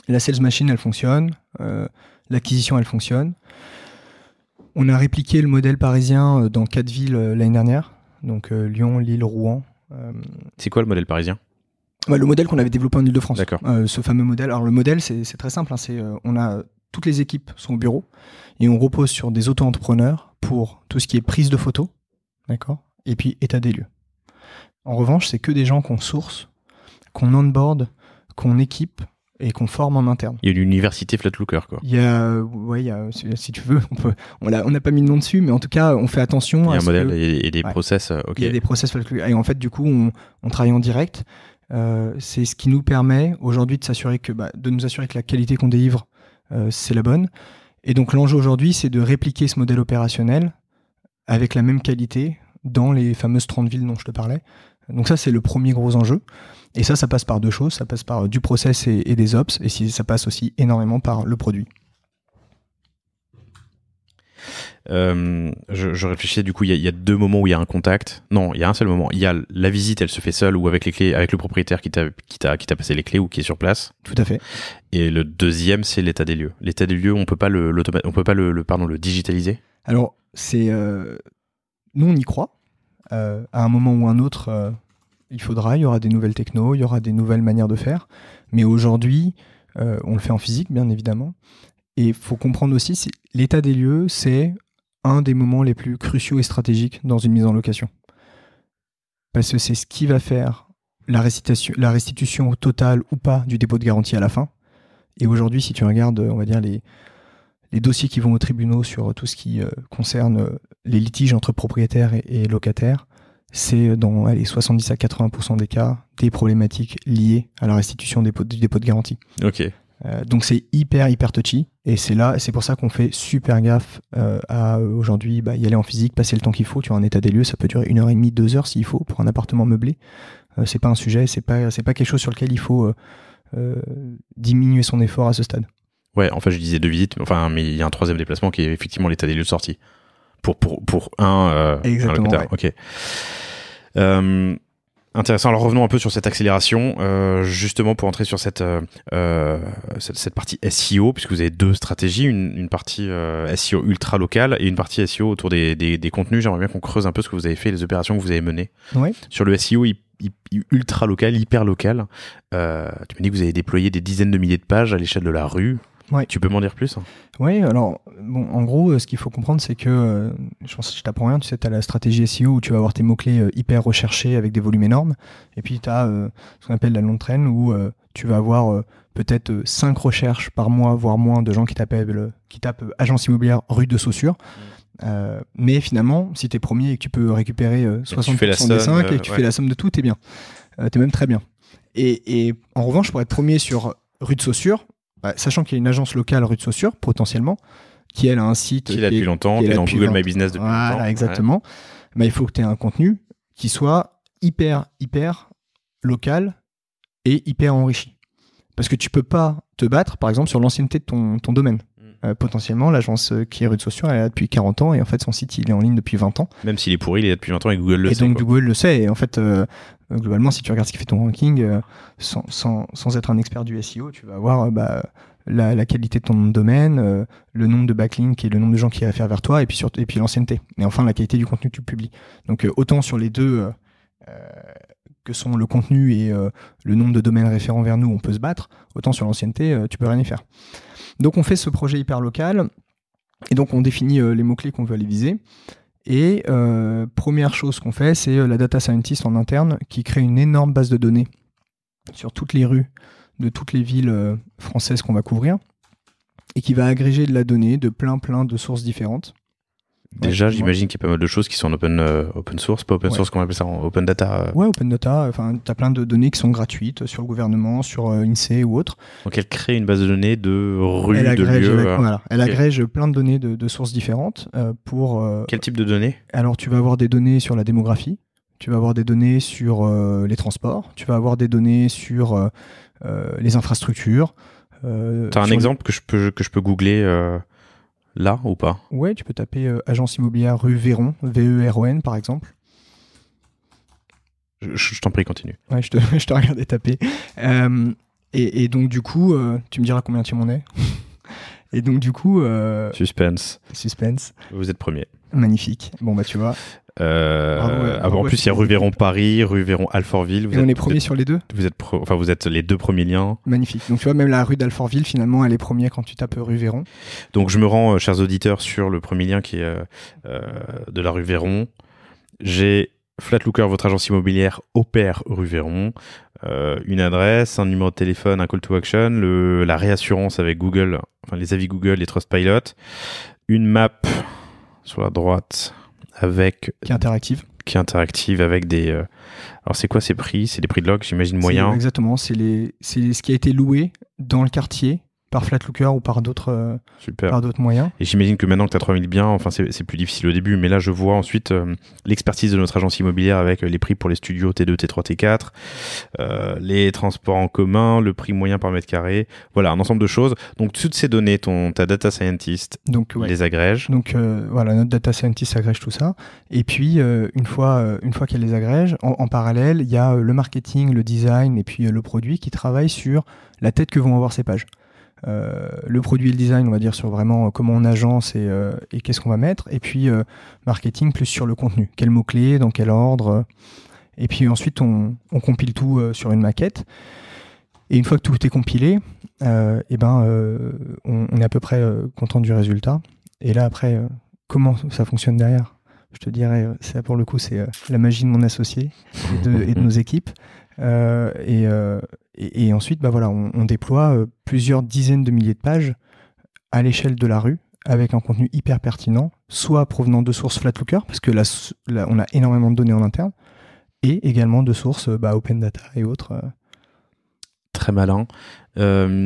la sales machine, elle fonctionne. Euh, l'acquisition, elle fonctionne. On a répliqué le modèle parisien euh, dans quatre villes l'année dernière, donc Lyon, Lille, Rouen. C'est quoi le modèle parisien bah, Le modèle qu'on avait développé en Ile-de-France. ce fameux modèle. Alors le modèle, c'est très simple. Hein. on a toutes les équipes sont au bureau et on repose sur des auto-entrepreneurs pour tout ce qui est prise de photos, d'accord, et puis état des lieux. En revanche, c'est que des gens qu'on source, qu'on onboard, qu'on équipe et qu'on forme en interne. Il y a l'université Flatlooker, quoi. Il y a, ouais, si tu veux, on peut, on n'a pas mis le nom dessus, mais en tout cas, on fait attention. Il y a un modèle et, des process, euh, Il y a des process Et en fait, du coup, on, travaille en direct. Euh, c'est ce qui nous permet aujourd'hui de s'assurer que, bah, de nous assurer que la qualité qu'on délivre, euh, c'est la bonne. Et donc, l'enjeu aujourd'hui, c'est de répliquer ce modèle opérationnel avec la même qualité dans les fameuses 30 villes dont je te parlais, donc ça, c'est le premier gros enjeu. Et ça, ça passe par deux choses. Ça passe par euh, du process et, des ops. Et si, ça passe aussi énormément par le produit. Euh, je, je, réfléchissais, du coup, il y, a deux moments où il y a un contact. Non, il y a un seul moment. Il y a la visite, elle se fait seule ou avec les clés, avec le propriétaire qui t'a, qui qui t'a passé les clés ou qui est sur place. Tout à fait. Et le deuxième, c'est l'état des lieux. L'état des lieux, on peut pas le, on peut pas le, pardon, le digitaliser. Alors, c'est, euh, nous, on y croit. Euh, à un moment ou un autre, euh, il faudra, il y aura des nouvelles techno, il y aura des nouvelles manières de faire. Mais aujourd'hui, euh, on le fait en physique, bien évidemment. Et il faut comprendre aussi, l'état des lieux, c'est un des moments les plus cruciaux et stratégiques dans une mise en location. Parce que c'est ce qui va faire la la restitution totale ou pas du dépôt de garantie à la fin. Et aujourd'hui, si tu regardes, on va dire, les, les dossiers qui vont aux tribunaux sur tout ce qui euh, concerne euh, les litiges entre propriétaires et, locataires, c'est euh, dans les 70 à 80% des cas des problématiques liées à la restitution des du dépôt de garantie. Ok. donc c'est hyper hyper touchy et c'est là c'est pour ça qu'on fait super gaffe à aujourd'hui bah, y aller en physique passer le temps qu'il faut tu as un état des lieux ça peut durer une heure et demie deux heures s'il faut pour un appartement meublé c'est pas un sujet c'est pas c'est pas quelque chose sur lequel il faut diminuer son effort à ce stade Ouais, en fait, je disais deux visites, enfin, mais il y a un troisième déplacement qui est effectivement l'état des lieux de sortie. Pour, pour, pour un, euh, Exactement, Ok. Euh, intéressant. Alors revenons un peu sur cette accélération, euh, justement pour entrer sur cette, euh, cette, partie SEO, puisque vous avez deux stratégies, une, partie SEO ultra locale et une partie SEO autour des, des, contenus. J'aimerais bien qu'on creuse un peu ce que vous avez fait, les opérations que vous avez menées. Sur le SEO ultra local, hyper local, tu me dis que vous avez déployé des dizaines de milliers de pages à l'échelle de la rue. Ouais. Tu peux m'en dire plus hein Oui, alors, bon, en gros, euh, ce qu'il faut comprendre, c'est que, euh, je pense que je t'apprends rien, tu sais, tu as la stratégie SEO où tu vas avoir tes mots-clés euh, hyper recherchés avec des volumes énormes, et puis tu as ce qu'on appelle la longue traîne où tu vas avoir peut-être 5 recherches par mois, voire moins, de gens qui, qui tapent agence immobilière rue de Saussure. Mmh. mais finalement, si tu es premier et que tu peux récupérer 65% des 5 et que tu fais la somme de tout, t'es bien. t'es même très bien. et en revanche, pour être premier sur rue de Saussure, bah, sachant qu'il y a une agence locale rue de Saussure, potentiellement, qui elle a un site. Qui l'a depuis longtemps, qui est dans Google My Business depuis longtemps. exactement. Mais bah, il faut que tu aies un contenu qui soit hyper, hyper local et hyper enrichi. Parce que tu peux pas te battre, par exemple, sur l'ancienneté de ton, domaine. Mm. Euh, potentiellement, l'agence qui est rue de Saussure, elle est depuis 40 ans et en fait, son site, il est en ligne depuis 20 ans. Même s'il est pourri, il est depuis 20 ans et Google le sait. Et donc, Google le sait. Et en fait, euh, euh, globalement, si tu regardes ce qui fait ton ranking, euh, sans, être un expert du SEO, tu vas avoir euh, bah, la, qualité de ton domaine, le nombre de backlinks et le nombre de gens qui réfèrent vers toi, et puis, et puis l'ancienneté. Et enfin, la qualité du contenu que tu publies. Donc, autant sur les deux que sont le contenu et le nombre de domaines référents vers nous, on peut se battre, autant sur l'ancienneté, tu peux rien y faire. Donc, on fait ce projet hyper local, et donc on définit les mots-clés qu'on veut aller viser. Et euh, première chose qu'on fait, c'est euh, la data scientist en interne qui crée une énorme base de données sur toutes les rues de toutes les villes euh, françaises qu'on va couvrir et qui va agréger de la donnée de plein plein de sources différentes Déjà, j'imagine qu'il y a pas mal de choses qui sont en open, euh, open source, pas open source, comment on appelle ça, open data. Euh. Ouais, open data, enfin, tu as plein de données qui sont gratuites sur le gouvernement, sur euh, INSEE ou autre. Donc elle crée une base de données de rues, de lieux. Elle, agrège plein de données de, de sources différentes pour... Quel type de données Alors tu vas avoir des données sur la démographie, tu vas avoir des données sur les transports, tu vas avoir des données sur les infrastructures. T'as un exemple que je peux, que je peux googler là ou pas Ouais, tu peux taper euh, agence immobilière rue Véron, V-E-R-O-N par exemple. Je, t'en prie, continue. Ouais, je te, <laughs> je taper. Euh, et, donc, du coup, euh, tu me diras combien tu m'en es <laughs> Et donc, du coup. Suspense. Suspense. Vous êtes premier. Magnifique. Bon, bah, tu vois. Euh, ah ah, en ah plus, il y a rue Véron Paris, rue Véron Alfortville. Vous et êtes, on est premier sur les deux vous êtes, enfin, vous êtes les deux premiers liens. Magnifique. Donc, tu vois, même la rue d'Alfortville, finalement, elle est première quand tu tapes rue Véron. Donc, je me rends, euh, chers auditeurs, sur le premier lien qui est euh, de la rue Véron. J'ai Flatlooker, votre agence immobilière, opère rue Véron. une adresse, un numéro de téléphone, un call to action, la réassurance avec Google, enfin les avis Google et Trustpilot, une map sur la droite avec. Qui est interactive. Qui est interactive avec des. Euh, alors, c'est quoi ces prix C'est des prix de log, j'imagine, moyen Exactement. C'est ce qui a été loué dans le quartier par Flatlooker ou euh, par d'autres moyens. Et j'imagine que maintenant que tu as 3000 biens, enfin c'est plus difficile au début, mais là je vois ensuite euh, l'expertise de notre agence immobilière avec euh, les prix pour les studios T2, T3, T4, les transports en commun, le prix moyen par mètre carré, voilà un ensemble de choses. Donc toutes ces données, ton ta data scientist, les agrège. Donc voilà, notre data scientist agrège tout ça. Et puis une fois une fois qu'elle les agrège, en, en parallèle il y a le marketing, le design et puis le produit qui travaille sur la tête que vont avoir ces pages. Euh, le produit et le design, on va dire, sur vraiment euh, comment on agence euh, et, qu'est-ce qu'on va mettre. Et puis marketing plus sur le contenu. quel mots-clés, dans quel ordre. et puis ensuite, on, compile tout sur une maquette. Et une fois que tout est compilé, et eh ben, on, est à peu près content du résultat. Et là, après, comment ça fonctionne derrière Je te dirais, ça pour le coup, c'est la magie de mon associé et de nos <laughs> équipes. Euh, euh, et, et, ensuite, bah voilà, on, déploie euh, plusieurs dizaines de milliers de pages à l'échelle de la rue avec un contenu hyper pertinent, soit provenant de sources Flatlooker, parce que là, on a énormément de données en interne, et également de sources bah, Open Data et autres. Très malin. vous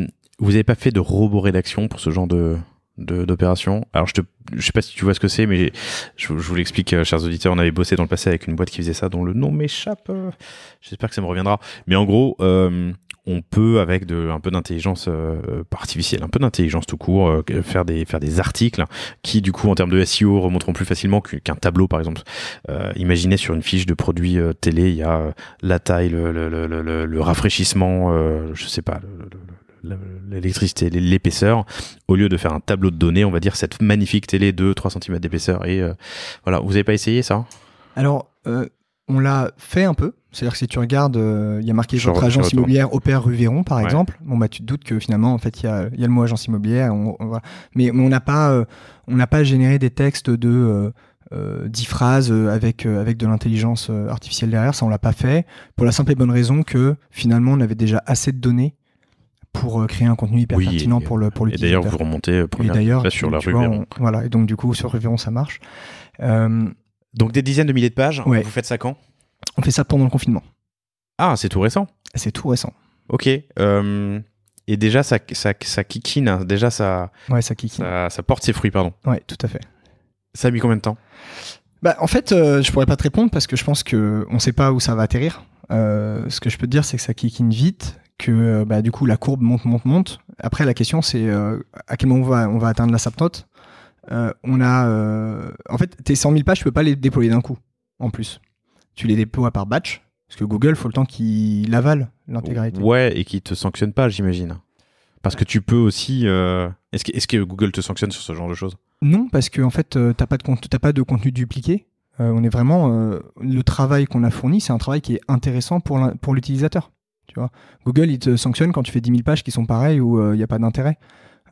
n'avez pas fait de robot rédaction pour ce genre de, d'opération. Alors je te, je sais pas si tu vois ce que c'est, mais je, je vous l'explique, euh, chers auditeurs. On avait bossé dans le passé avec une boîte qui faisait ça, dont le nom m'échappe. J'espère que ça me reviendra. Mais en gros, euh, on peut avec de, un peu d'intelligence euh, euh, artificielle, un peu d'intelligence tout court, faire des faire des articles qui du coup en termes de SEO remonteront plus facilement qu'un tableau par exemple. imaginez sur une fiche de produit télé, il y a la taille, le, le, le, le rafraîchissement, je sais pas, l'électricité, l'épaisseur, au lieu de faire un tableau de données, on va dire cette magnifique télé de 3 cm d'épaisseur. Et euh, voilà, vous avez pas essayé ça Alors, euh, on l'a fait un peu. C'est-à-dire que si tu regardes, euh, il y a marqué votre agence immobilière opère rue par exemple. Bon, bah, tu te doutes que finalement, en fait, il y a, y a, le mot agence immobilière. mais, on n'a pas, n'a pas généré des textes de. 10 phrases avec, avec de l'intelligence artificielle derrière, ça on l'a pas fait, pour la simple et bonne raison que finalement on avait déjà assez de données pour euh, créer un contenu hyper pertinent pour le pour Et d'ailleurs, vous remontez euh, sur la rue voilà, et donc du coup, sur rue ça marche. Euh, donc des dizaines de milliers de pages, vous faites ça quand On fait ça pendant le confinement. Ah, c'est tout récent C'est tout récent. Ok. et déjà, ça, ça, ça kikine, hein. déjà ça, ouais, ça, kikine. ça, porte ses fruits, pardon. Ouais, tout à fait. Ça a mis combien de temps bah, en fait, je je pourrais pas te répondre parce que je pense que on sait pas où ça va atterrir. ce que je peux te dire, c'est que ça kikine vite, que euh, bah, du coup la courbe monte, monte, monte. Après la question c'est euh, à quel moment on va, on va atteindre la sapnote. Euh, on a, euh, en fait, tes 100 000 pages, tu peux pas les déployer d'un coup. En plus, tu les déploies par batch parce que Google, faut le temps qu'il avale l'intégralité. Ouais, et qu'il te sanctionne pas, j'imagine. Parce que tu peux aussi. Est-ce que, est que, Google te sanctionne sur ce genre de choses Non, parce que en fait, t'as pas de as pas de contenu dupliqué. on est vraiment le travail qu'on a fourni, c'est un travail qui est intéressant pour l'utilisateur. Google, il te sanctionne quand tu fais 10 000 pages qui sont pareilles où il euh, n'y a pas d'intérêt.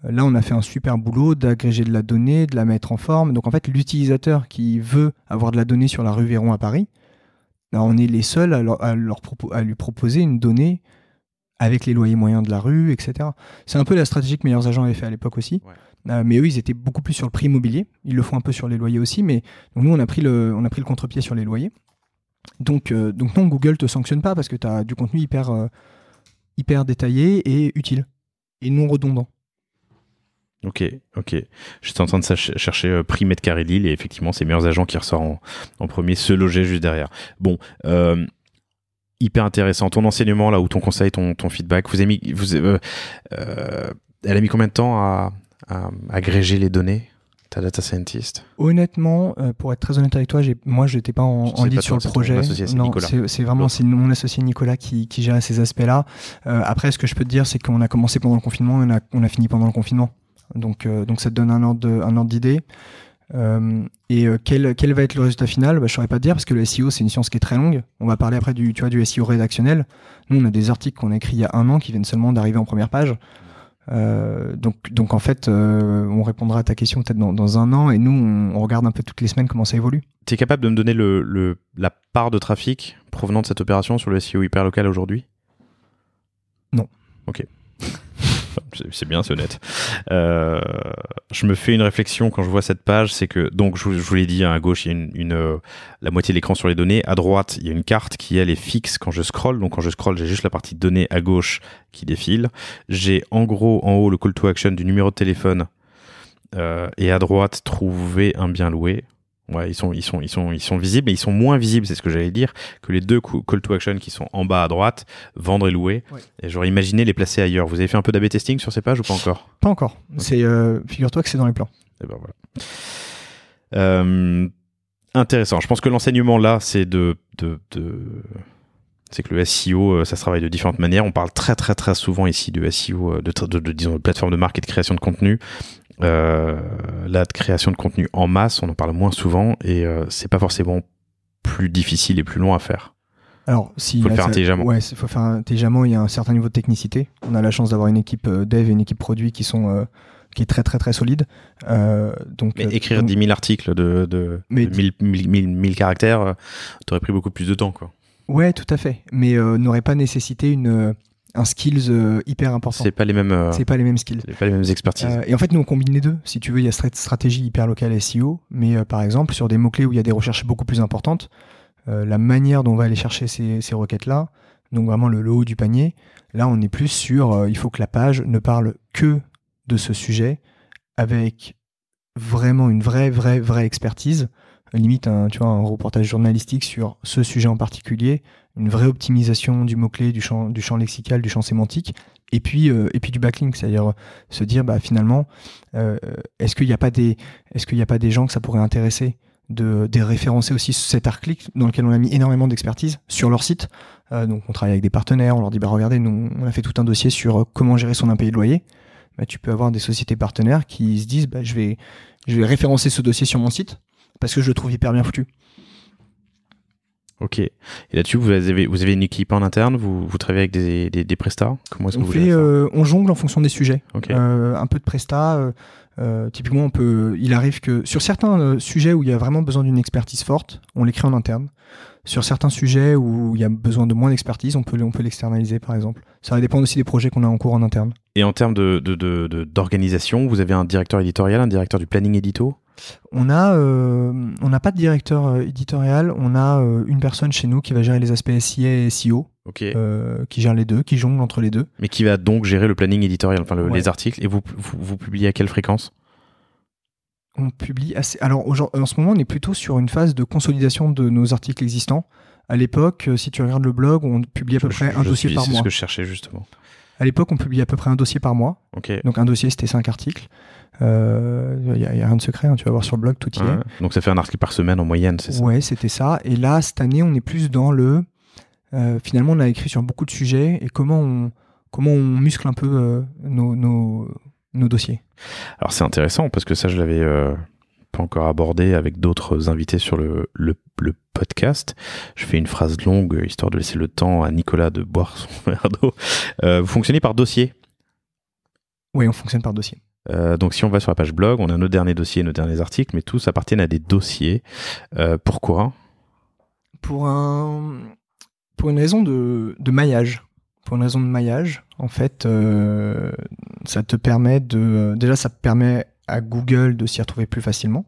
Euh, là, on a fait un super boulot d'agréger de la donnée, de la mettre en forme. Donc, en fait, l'utilisateur qui veut avoir de la donnée sur la rue Véron à Paris, ben, on est les seuls à, lui proposer une donnée avec les loyers moyens de la rue, etc. C'est un peu la stratégie que Meilleurs Agents avaient fait à l'époque aussi. Euh, mais eux, ils étaient beaucoup plus sur le prix immobilier. Ils le font un peu sur les loyers aussi, mais nous, on a pris le contre-pied sur les loyers. Euh, donc, non, Google te sanctionne pas parce que tu as du contenu hyper, euh, hyper détaillé et utile et non redondant. Ok, ok. J'étais en train de chercher euh, prix et effectivement, c'est meilleurs agents qui ressortent en, premier, se loger juste derrière. Bon, euh, hyper intéressant. Ton enseignement là ou ton conseil, ton, feedback, vous elle a mis combien de temps à agréger les données ta data scientist Honnêtement, euh, pour être très honnête avec toi, moi, je n'étais pas en, en lead sur le projet. C'est vraiment mon associé Nicolas qui, qui gère ces aspects-là. Euh, après, ce que je peux te dire, c'est qu'on a commencé pendant le confinement et on a, fini pendant le confinement. Donc, euh, donc ça te donne un ordre d'idée. et quel, quel, va être le résultat final bah, Je ne saurais pas te dire parce que le SEO, c'est une science qui est très longue. On va parler après du, tu vois, du SEO rédactionnel. Nous, on a des articles qu'on a écrits il y a un an qui viennent seulement d'arriver en première page. Euh, donc, donc en fait, euh, on répondra à ta question peut-être dans, un an et nous, on, regarde un peu toutes les semaines comment ça évolue. Tu es capable de me donner le, la part de trafic provenant de cette opération sur le SEO hyperlocal aujourd'hui Non. Ok c'est bien, c'est honnête. Euh, je me fais une réflexion quand je vois cette page, c'est que donc je, vous l'ai dit, hein, à gauche il y a une, euh, la moitié de l'écran sur les données, à droite il y a une carte qui elle est fixe quand je scrolle, donc quand je scrolle j'ai juste la partie données à gauche qui défile. J'ai en gros en haut le call to action du numéro de téléphone euh, et à droite trouver un bien loué. Ouais, ils sont, ils sont, ils sont, ils sont visibles, mais ils sont moins visibles, c'est ce que j'allais dire, que les deux call to action qui sont en bas à droite, vendre et louer. Et j'aurais imaginé les placer ailleurs. Vous avez fait un peu d'AB testing sur ces pages ou pas encore Pas encore. C'est, euh, figure-toi que c'est dans les plans. Eh ben, euh, intéressant. Je pense que l'enseignement là, c'est de, de, c'est que le SEO, euh, ça se travaille de différentes manières. On parle très très très souvent ici e de SEO, de, de, disons, de plateforme de marque et de création de contenu. Euh, la création de contenu en masse, on en parle moins souvent et euh, c'est pas forcément plus difficile et plus long à faire. Alors, si, faut le faire intelligemment. Ouais, faut faire intelligemment. Il y a un certain niveau de technicité. On a la chance d'avoir une équipe euh, dev et une équipe produit qui sont qui est très très très solide. donc, mais écrire 10 000 articles de, de, 1000, caractères, caractères, t'aurais pris beaucoup plus de temps. Quoi. Ouais, tout à fait. Mais n'aurait pas nécessité une, un skills euh, hyper important. C'est pas les mêmes. Euh, c'est pas les mêmes skills. C'est pas les mêmes expertises. Euh, et en fait, nous on combine les deux. Si tu veux, il y a stratégie hyper locale SEO, mais par exemple sur des mots clés où il y a des recherches beaucoup plus importantes, la manière dont on va aller chercher ces, requêtes là, donc vraiment le, le, haut du panier, là on est plus sur. il faut que la page ne parle que de ce sujet avec vraiment une vraie vraie vraie expertise limite tu vois, un reportage journalistique sur ce sujet en particulier une vraie optimisation du mot-clé, du champ, du champ lexical, du champ sémantique, et puis, euh, et puis du backlink, c'est-à-dire euh, se dire bah, finalement, euh, est-ce qu'il n'y a, pas des, est qu'il n'y a pas des gens que ça pourrait intéresser de, référencer aussi cet article dans lequel on a mis énormément d'expertise sur leur site. donc on travaille avec des partenaires, on leur dit bah regardez, nous on a fait tout un dossier sur comment gérer son impayé de loyer. Bah, tu peux avoir des sociétés partenaires qui se disent bah, je vais je vais référencer ce dossier sur mon site parce que je le trouve hyper bien foutu. Ok. Et là-dessus, vous avez, vous avez une équipe en interne, vous, vous travaillez avec des, prestats Comment est-ce que on vous fait, euh, On jongle en fonction des sujets. Euh, un peu de prestats. Euh, typiquement, on peut, il arrive que sur certains sujets où il y a vraiment besoin d'une expertise forte, on l'écrit en interne. Sur certains sujets où il y a besoin de moins d'expertise, on peut, on peut l'externaliser par exemple. Ça va dépendre aussi des projets qu'on a en cours en interne. Et en termes d'organisation, de, de, vous avez un directeur éditorial, un directeur du planning édito on a, euh, on n'a pas de directeur euh, éditorial. On a euh, une personne chez nous qui va gérer les aspects SIA et SEO. qui gère les deux, qui jongle entre les deux. Mais qui va donc gérer le planning éditorial, enfin les articles. Et vous, vous, publiez à quelle fréquence On publie assez. Alors en ce moment, on est plutôt sur une phase de consolidation de nos articles existants. À l'époque, si tu regardes le blog, on publie à peu près un dossier par mois. C'est ce que je cherchais justement. À l'époque, on publiait à peu près un dossier par mois. Donc un dossier, c'était cinq articles. Euh, il n'y a, rien de secret, hein. tu vas voir sur le blog, tout y est. Donc ça fait un article par semaine en moyenne, c'est ça Ouais, c'était ça. Et là, cette année, on est plus dans le. Euh, finalement, on a écrit sur beaucoup de sujets et comment on, comment on muscle un peu euh, nos, nos, nos, dossiers. Alors c'est intéressant parce que ça, je l'avais encore abordé avec d'autres invités sur le, le, podcast. Je fais une phrase longue, histoire de laisser le temps à Nicolas de boire son <laughs> verre d'eau. Euh, vous fonctionnez par dossier Oui, on fonctionne par dossier. Euh, donc si on va sur la page blog, on a nos derniers dossiers, nos derniers articles, mais tous appartiennent à des dossiers. Euh, pourquoi pour, un, pour une raison de, de maillage pour une raison de maillage, en fait, ça te permet de. Déjà, ça permet à Google de s'y retrouver plus facilement.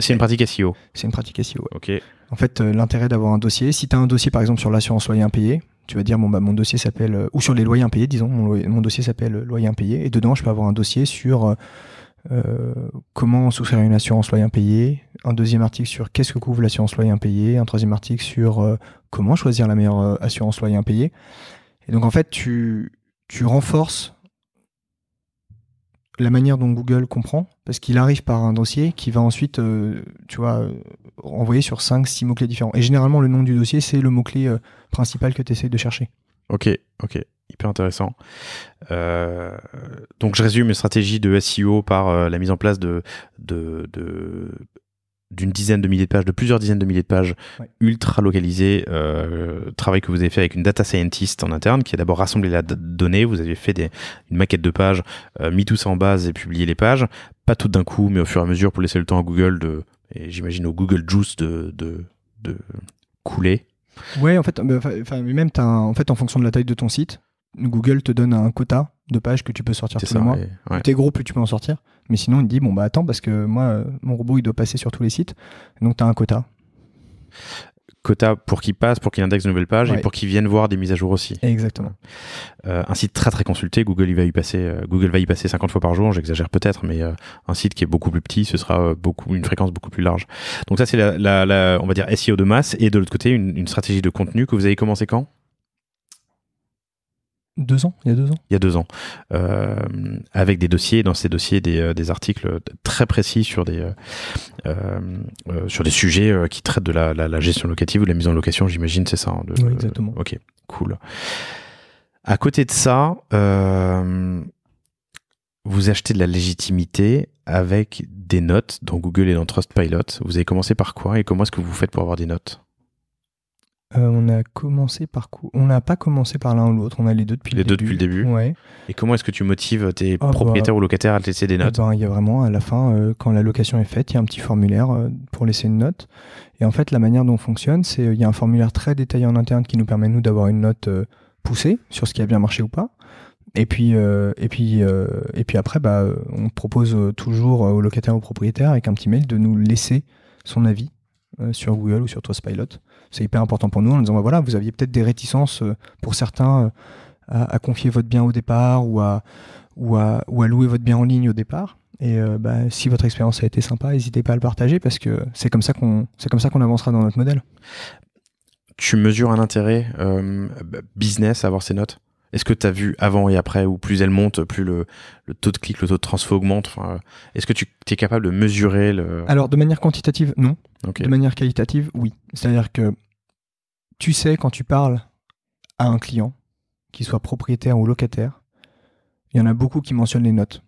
C'est une pratique SEO. C'est une pratique SEO. Ouais. Ok. En fait, euh, l'intérêt d'avoir un dossier, si tu as un dossier par exemple sur l'assurance loyer impayé, tu vas dire bon bah, mon dossier s'appelle euh, ou sur les loyers impayés, disons mon, dossier s'appelle euh, loyer impayé et dedans je peux avoir un dossier sur comment souscrire une assurance loyer impayé, un deuxième article sur qu'est-ce que couvre l'assurance loyer impayé, un troisième article sur comment choisir la meilleure assurance loyer impayé. Et donc en fait, tu tu renforces la manière dont Google comprend, parce qu'il arrive par un dossier qui va ensuite, euh, tu vois, euh, envoyer sur 5, 6 mots-clés différents. Et généralement, le nom du dossier, c'est le mot-clé euh, principal que tu essaies de chercher. Ok, ok, hyper intéressant. donc, je résume une stratégie de SEO par la mise en place de d'une dizaine de milliers de pages, de plusieurs dizaines de milliers de pages, ultra localisées euh, travail que vous avez fait avec une data scientist en interne, qui a d'abord rassemblé la donnée, vous avez fait des, une maquette de pages, euh, mis tout ça en base et publié les pages, pas tout d'un coup, mais au fur et à mesure pour laisser le temps à Google de, et j'imagine au Google Juice de, couler. Ouais, en fait, euh, même en fait, en fonction de la taille de ton site, Google te donne un quota de pages que tu peux sortir tous les mois. Plus gros, plus tu peux en sortir. Mais sinon, il dit, bon, bah attends, parce que moi, euh, mon robot, il doit passer sur tous les sites. Donc, tu as un quota. Quota pour qu'il passe, pour qu'il indexe de nouvelles pages et pour qu'il vienne voir des mises à jour aussi. Exactement. Euh, un site très très consulté, Google, il va y passer, euh, Google va y passer 50 fois par jour, j'exagère peut-être, mais un site qui est beaucoup plus petit, ce sera beaucoup, une fréquence beaucoup plus large. Donc ça, c'est la, on va dire SEO de masse et de l'autre côté, une stratégie de contenu que vous avez commencé quand deux ans, il y a deux ans. Il y a deux ans, euh, avec des dossiers, dans ces dossiers, des, euh, articles très précis sur des euh, sur des sujets qui traitent de la, gestion locative ou de la mise en location, j'imagine, c'est ça. Hein, oui, exactement. ok, cool. À côté de ça, vous achetez de la légitimité avec des notes dans Google et dans Trustpilot. Vous avez commencé par quoi et comment est-ce que vous faites pour avoir des notes euh, on a commencé par on n'a pas commencé par l'un ou l'autre, on a les deux depuis les le deux début. depuis le début. Et comment est-ce que tu motives tes ah, bah, propriétaires ou locataires à te laisser des notes eh ben, Il y a vraiment à la fin, euh, quand la location est faite, il y a un petit formulaire euh, pour laisser une note. Et en fait, la manière dont on fonctionne, c'est qu'il y a un formulaire très détaillé en interne qui nous permet nous d'avoir une note poussée sur ce qui a bien marché ou pas. Et puis, et puis, et puis après, bah, on propose toujours aux locataires, aux propriétaires, avec un petit mail, de nous laisser son avis sur Google ou sur Trustpilot c'est hyper important pour nous en disant bah, voilà, vous aviez peut-être des réticences euh, pour certains euh, à, confier votre bien au départ ou à, ou, à, ou à louer votre bien en ligne au départ. Et euh, bah, si votre expérience a été sympa, n'hésitez pas à le partager parce que c'est comme ça qu'on c'est comme ça qu'on avancera dans notre modèle. Tu mesures un intérêt bah, business à avoir ces notes Est-ce que tu as vu avant et après ou plus elles montent, plus le, le, taux de clic, le taux de transfert augmente Est-ce que tu es capable de mesurer le... Alors de manière quantitative, non. De manière qualitative, oui. C'est-à-dire que tu sais, quand tu parles à un client, qu'il soit propriétaire ou locataire, il y en a beaucoup qui mentionnent les notes.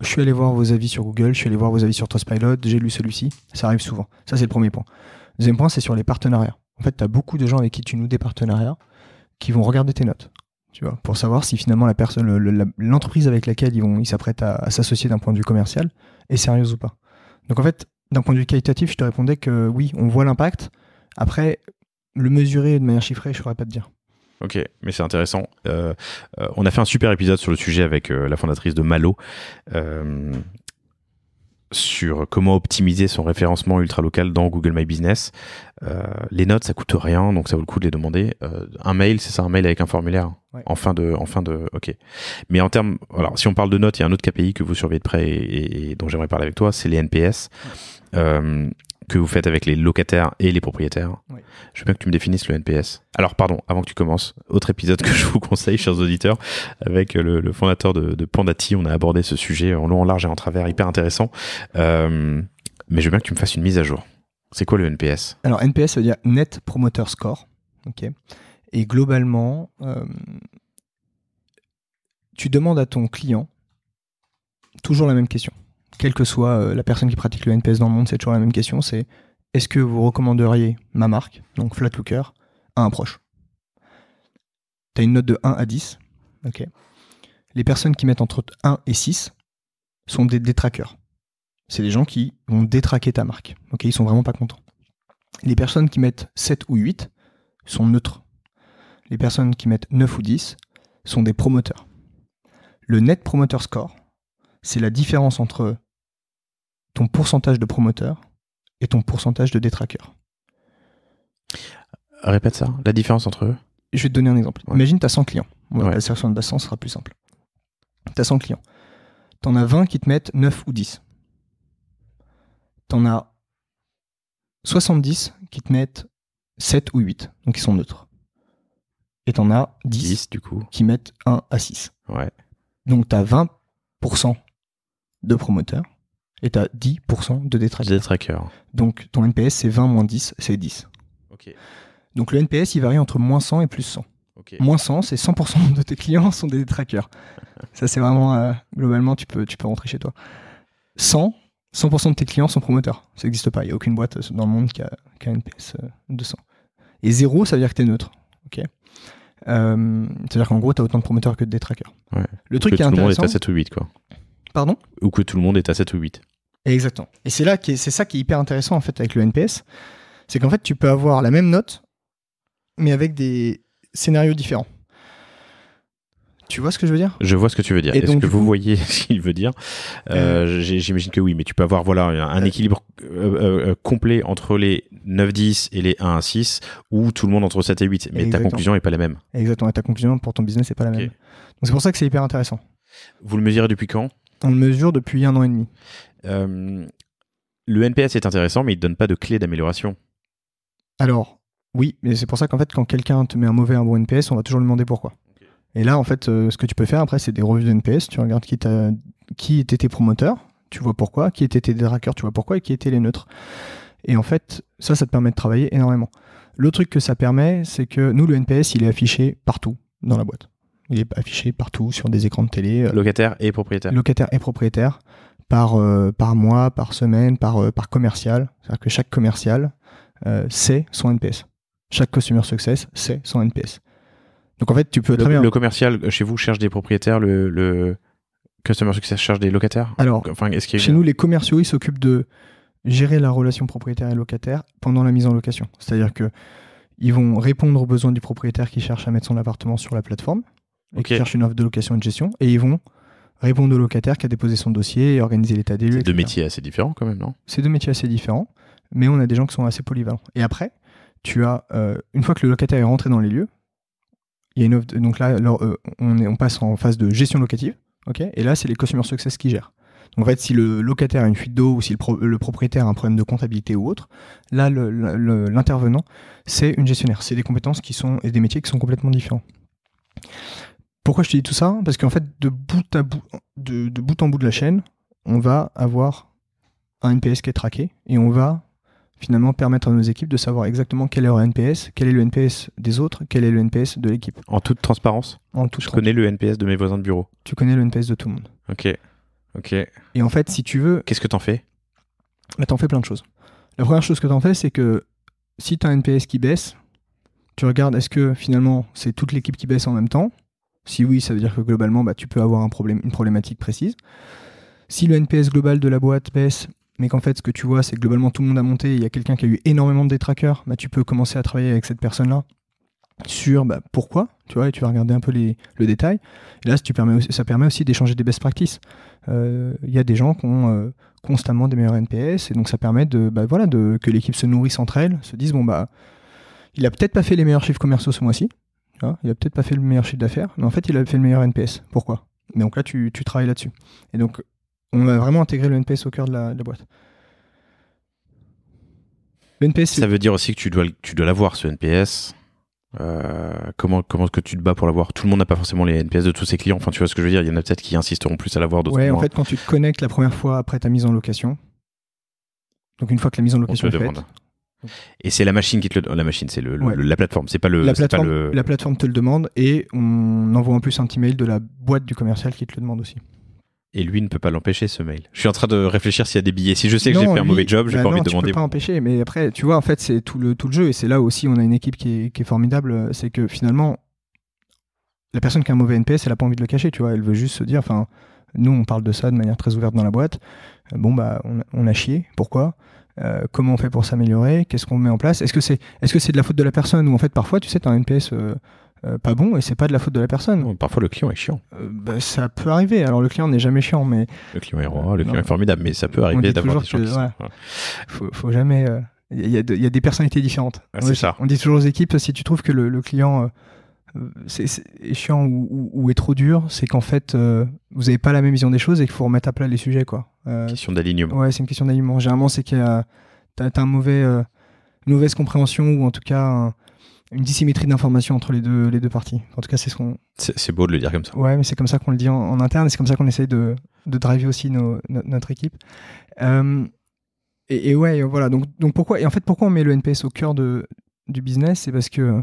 Je suis allé voir vos avis sur Google, je suis allé voir vos avis sur Trustpilot, j'ai lu celui-ci, ça arrive souvent. Ça, c'est le premier point. Deuxième point, c'est sur les partenariats. En fait, tu as beaucoup de gens avec qui tu noues des partenariats qui vont regarder tes notes, tu vois, pour savoir si finalement la personne, l'entreprise avec laquelle ils vont, ils s'apprêtent à, à s'associer d'un point de vue commercial est sérieuse ou pas. Donc en fait, d'un point de vue qualitatif, je te répondais que oui, on voit l'impact. Après, le mesurer de manière chiffrée, je ne saurais pas te dire. Ok, mais c'est intéressant. Euh, euh, on a fait un super épisode sur le sujet avec euh, la fondatrice de Malo sur comment optimiser son référencement ultra-local dans Google My Business. les notes, ça coûte rien, donc ça vaut le coup de les demander. un mail, c'est ça, un mail avec un formulaire en, fin de, en fin de... Ok. Mais en termes... Alors, si on parle de notes, il y a un autre KPI que vous surveillez de près et, dont j'aimerais parler avec toi, c'est les NPS que vous faites avec les locataires et les propriétaires. Je veux bien que tu me définisses le NPS. Alors, pardon, avant que tu commences, autre épisode que je vous conseille, chers auditeurs, avec euh, le, fondateur de, Pandati, on a abordé ce sujet en long, en large et en travers, hyper intéressant. Euh, mais je veux bien que tu me fasses une mise à jour. C'est quoi le NPS Alors, NPS, ça veut dire Net Promoter Score. ok Et globalement, euh, tu demandes à ton client toujours la même question quelle que soit euh, la personne qui pratique le NPS dans le monde, c'est toujours la même question, c'est est-ce que vous recommanderiez ma marque, donc Flatlooker, à un proche Tu as une note de 1 à 10. ok Les personnes qui mettent entre 1 et 6 sont des détraqueurs. C'est des gens qui vont détraquer ta marque. ok Ils sont vraiment pas contents. Les personnes qui mettent 7 ou 8 sont neutres. Les personnes qui mettent 9 ou 10 sont des promoteurs. Le Net Promoter Score, c'est la différence entre ton pourcentage de promoteurs et ton pourcentage de détraqueurs. Répète ça, la différence entre eux. Je vais te donner un exemple. Imagine, tu as 100 clients. La sélection de bassin, sera plus simple. Tu as 100 clients. Tu en as 20 qui te mettent 9 ou 10. Tu en as 70 qui te mettent 7 ou 8, donc ils sont neutres. Et tu en as 10, du coup. qui mettent 1 à 6. Donc tu as 20% de promoteurs et tu as 10% de détracteurs. Donc ton NPS c'est 20 moins 10, c'est 10. Donc le NPS il varie entre moins 100 et plus 100. Moins 100, c'est 100% de tes clients sont des détracteurs. <laughs> Ça c'est vraiment, euh, globalement, tu peux, tu peux rentrer chez toi. 100, 100% de tes clients sont promoteurs. Ça n'existe pas, il n'y a aucune boîte dans le monde qui a, un NPS euh, de 100. Et 0, ça veut dire que tu es neutre. C'est-à-dire euh, qu'en gros, tu as autant de promoteurs que de détracteurs. Le truc qui est tout intéressant. Le monde est 7 ou 8, quoi. Pardon Ou que tout le monde est à 7 ou 8. Exactement. Et c'est là c'est ça qui est hyper intéressant en fait avec le NPS, c'est qu'en fait tu peux avoir la même note, mais avec des scénarios différents. Tu vois ce que je veux dire Je vois ce que tu veux dire. Est-ce que vous voyez <laughs> ce qu'il veut dire euh, euh. J'imagine que oui, mais tu peux avoir voilà un, euh. équilibre complet entre les 9-10 et les 1-6 ou tout le monde entre 7 et 8, mais ta conclusion n'est pas la même. Exactement, et ta conclusion pour ton business n'est pas la même. Donc c'est pour ça que c'est hyper intéressant. Vous le mesurez depuis quand on le mesure depuis un an et demi. Euh, le NPS est intéressant, mais il ne donne pas de clé d'amélioration. Alors, oui, mais c'est pour ça qu'en fait, quand quelqu'un te met un mauvais, un bon NPS, on va toujours lui demander pourquoi. Et là, en fait, euh, ce que tu peux faire après, c'est des revues de NPS. Tu regardes qui, étaient tes promoteurs, tu vois pourquoi, qui étaient tes trackers, tu vois pourquoi, et qui étaient les neutres. Et en fait, ça, ça te permet de travailler énormément. Le truc que ça permet, c'est que nous, le NPS, il est affiché partout dans la boîte. Il est affiché partout sur des écrans de télé. Euh, locataire et propriétaire. Locataire et propriétaire par, euh, par mois, par semaine, par, euh, par commercial. C'est-à-dire que chaque commercial, c'est son NPS. Chaque customer success, c'est son NPS. Donc en fait, tu peux très bien. Le commercial chez vous cherche des propriétaires, le, le customer success cherche des locataires Alors, enfin, ce chez nous, les commerciaux, ils s'occupent de gérer la relation propriétaire et locataire pendant la mise en location. C'est-à-dire que ils vont répondre aux besoins du propriétaire qui cherche à mettre son appartement sur la plateforme et qui cherchent une offre de location et de gestion, et ils vont répondre au locataire qui a déposé son dossier et organiser l'état des lieux. C'est deux métiers assez différents quand même, non C'est deux métiers assez différents, mais on a des gens qui sont assez polyvalents. Et après, tu as, euh, une fois que le locataire est rentré dans les lieux, il y a une offre donc là, euh, on, passe en phase de gestion locative, ok et là, c'est les customer success qui gèrent. Donc, en fait, si le locataire a une fuite d'eau ou si le, le, propriétaire a un problème de comptabilité ou autre, là, l'intervenant, c'est une gestionnaire. C'est des compétences qui sont et des métiers qui sont complètement différents. Pourquoi je te dis tout ça Parce qu'en fait, de bout, en bout de la chaîne, on va avoir un NPS qui est traqué et on va finalement permettre à nos équipes de savoir exactement quel est leur NPS, quel est le NPS des autres, quel est le NPS de l'équipe. En toute transparence En toute Tu connais le NPS de mes voisins de bureau. Tu connais le NPS de tout le monde. Ok. Ok. Et en fait, si tu veux. Qu'est-ce que t'en fais bah, T'en fais plein de choses. La première chose que t'en fais, c'est que si t'as un NPS qui baisse, tu regardes est-ce que finalement c'est toute l'équipe qui baisse en même temps si oui, ça veut dire que globalement, bah, tu peux avoir un problème, une problématique précise. Si le NPS global de la boîte baisse, mais qu'en fait, ce que tu vois, c'est que globalement, tout le monde a monté, il y a quelqu'un qui a eu énormément de détraqueurs, bah, tu peux commencer à travailler avec cette personne-là sur bah, pourquoi, tu vois, et tu vas regarder un peu les, le détail. là, ça permet aussi d'échanger des best practices. Euh, il y a des gens qui ont euh, constamment des meilleurs NPS, et donc ça permet de, bah, voilà, de, que l'équipe se nourrisse entre elles, se dise, bon, bah, il a peut-être pas fait les meilleurs chiffres commerciaux ce mois-ci, il a peut-être pas fait le meilleur chiffre d'affaires, mais en fait, il a fait le meilleur NPS. Pourquoi Mais en là, tu, tu travailles là-dessus. Et donc, on a vraiment intégré le NPS au cœur de la, boîte. NPS, Ça veut dire aussi que tu dois, tu dois l'avoir, ce NPS. Euh, comment comment est-ce que tu te bats pour l'avoir Tout le monde n'a pas forcément les NPS de tous ses clients. Enfin, tu vois ce que je veux dire Il y en a peut-être qui insisteront plus à l'avoir. Ouais, en fait, quand tu te connectes la première fois après ta mise en location, donc une fois que la mise en location est faite, et c'est la machine qui te le oh, la machine, c'est le, la plateforme, c'est pas le la plateforme, la plateforme te le demande et on envoie en plus un petit mail de la boîte du commercial qui te le demande aussi. Et lui ne peut pas l'empêcher ce mail. Je suis en train de réfléchir s'il y a des billets. Si je sais que j'ai fait un mauvais job, j'ai bah pas envie de demander. Tu peux pas empêcher, mais après, tu vois, en fait, c'est tout le tout le jeu et c'est là aussi on a une équipe qui est, formidable, c'est que finalement la personne qui a un mauvais NPS, elle a pas envie de le cacher, tu vois, elle veut juste se dire, enfin, nous on parle de ça de manière très ouverte dans la boîte. Bon bah on, on a chié, pourquoi euh, comment on fait pour s'améliorer, qu'est-ce qu'on met en place, est-ce que c'est est -ce c'est de la faute de la personne ou en fait parfois tu sais t'as un NPS euh, euh, pas bon et c'est pas de la faute de la personne. parfois le client est chiant. Bah, ça peut arriver. Alors le client n'est jamais chiant, mais le client est roi, le client est formidable, mais ça peut arriver d'avoir des choses. Il faut, jamais. Il y, a des personnalités différentes. c'est ça. On dit toujours aux équipes si tu trouves que le client c'est chiant ou, est trop dur, c'est qu'en fait, euh, vous n'avez pas la même vision des choses et qu'il faut remettre à plat les sujets. Quoi. Euh, question d'alignement. Ouais, c'est une question d'alignement. Généralement, c'est qu'il y a un mauvais, une euh, mauvaise compréhension ou en tout cas une dissymétrie d'information entre les deux, les deux parties. En tout cas, c'est ce qu'on. C'est beau de le dire comme ça. Ouais, mais c'est comme ça qu'on le dit en, interne et c'est comme ça qu'on essaye de, de driver aussi notre équipe. Et, et, ouais, voilà. Donc, donc pourquoi, et en fait, pourquoi on met le NPS au cœur de, du business C'est parce que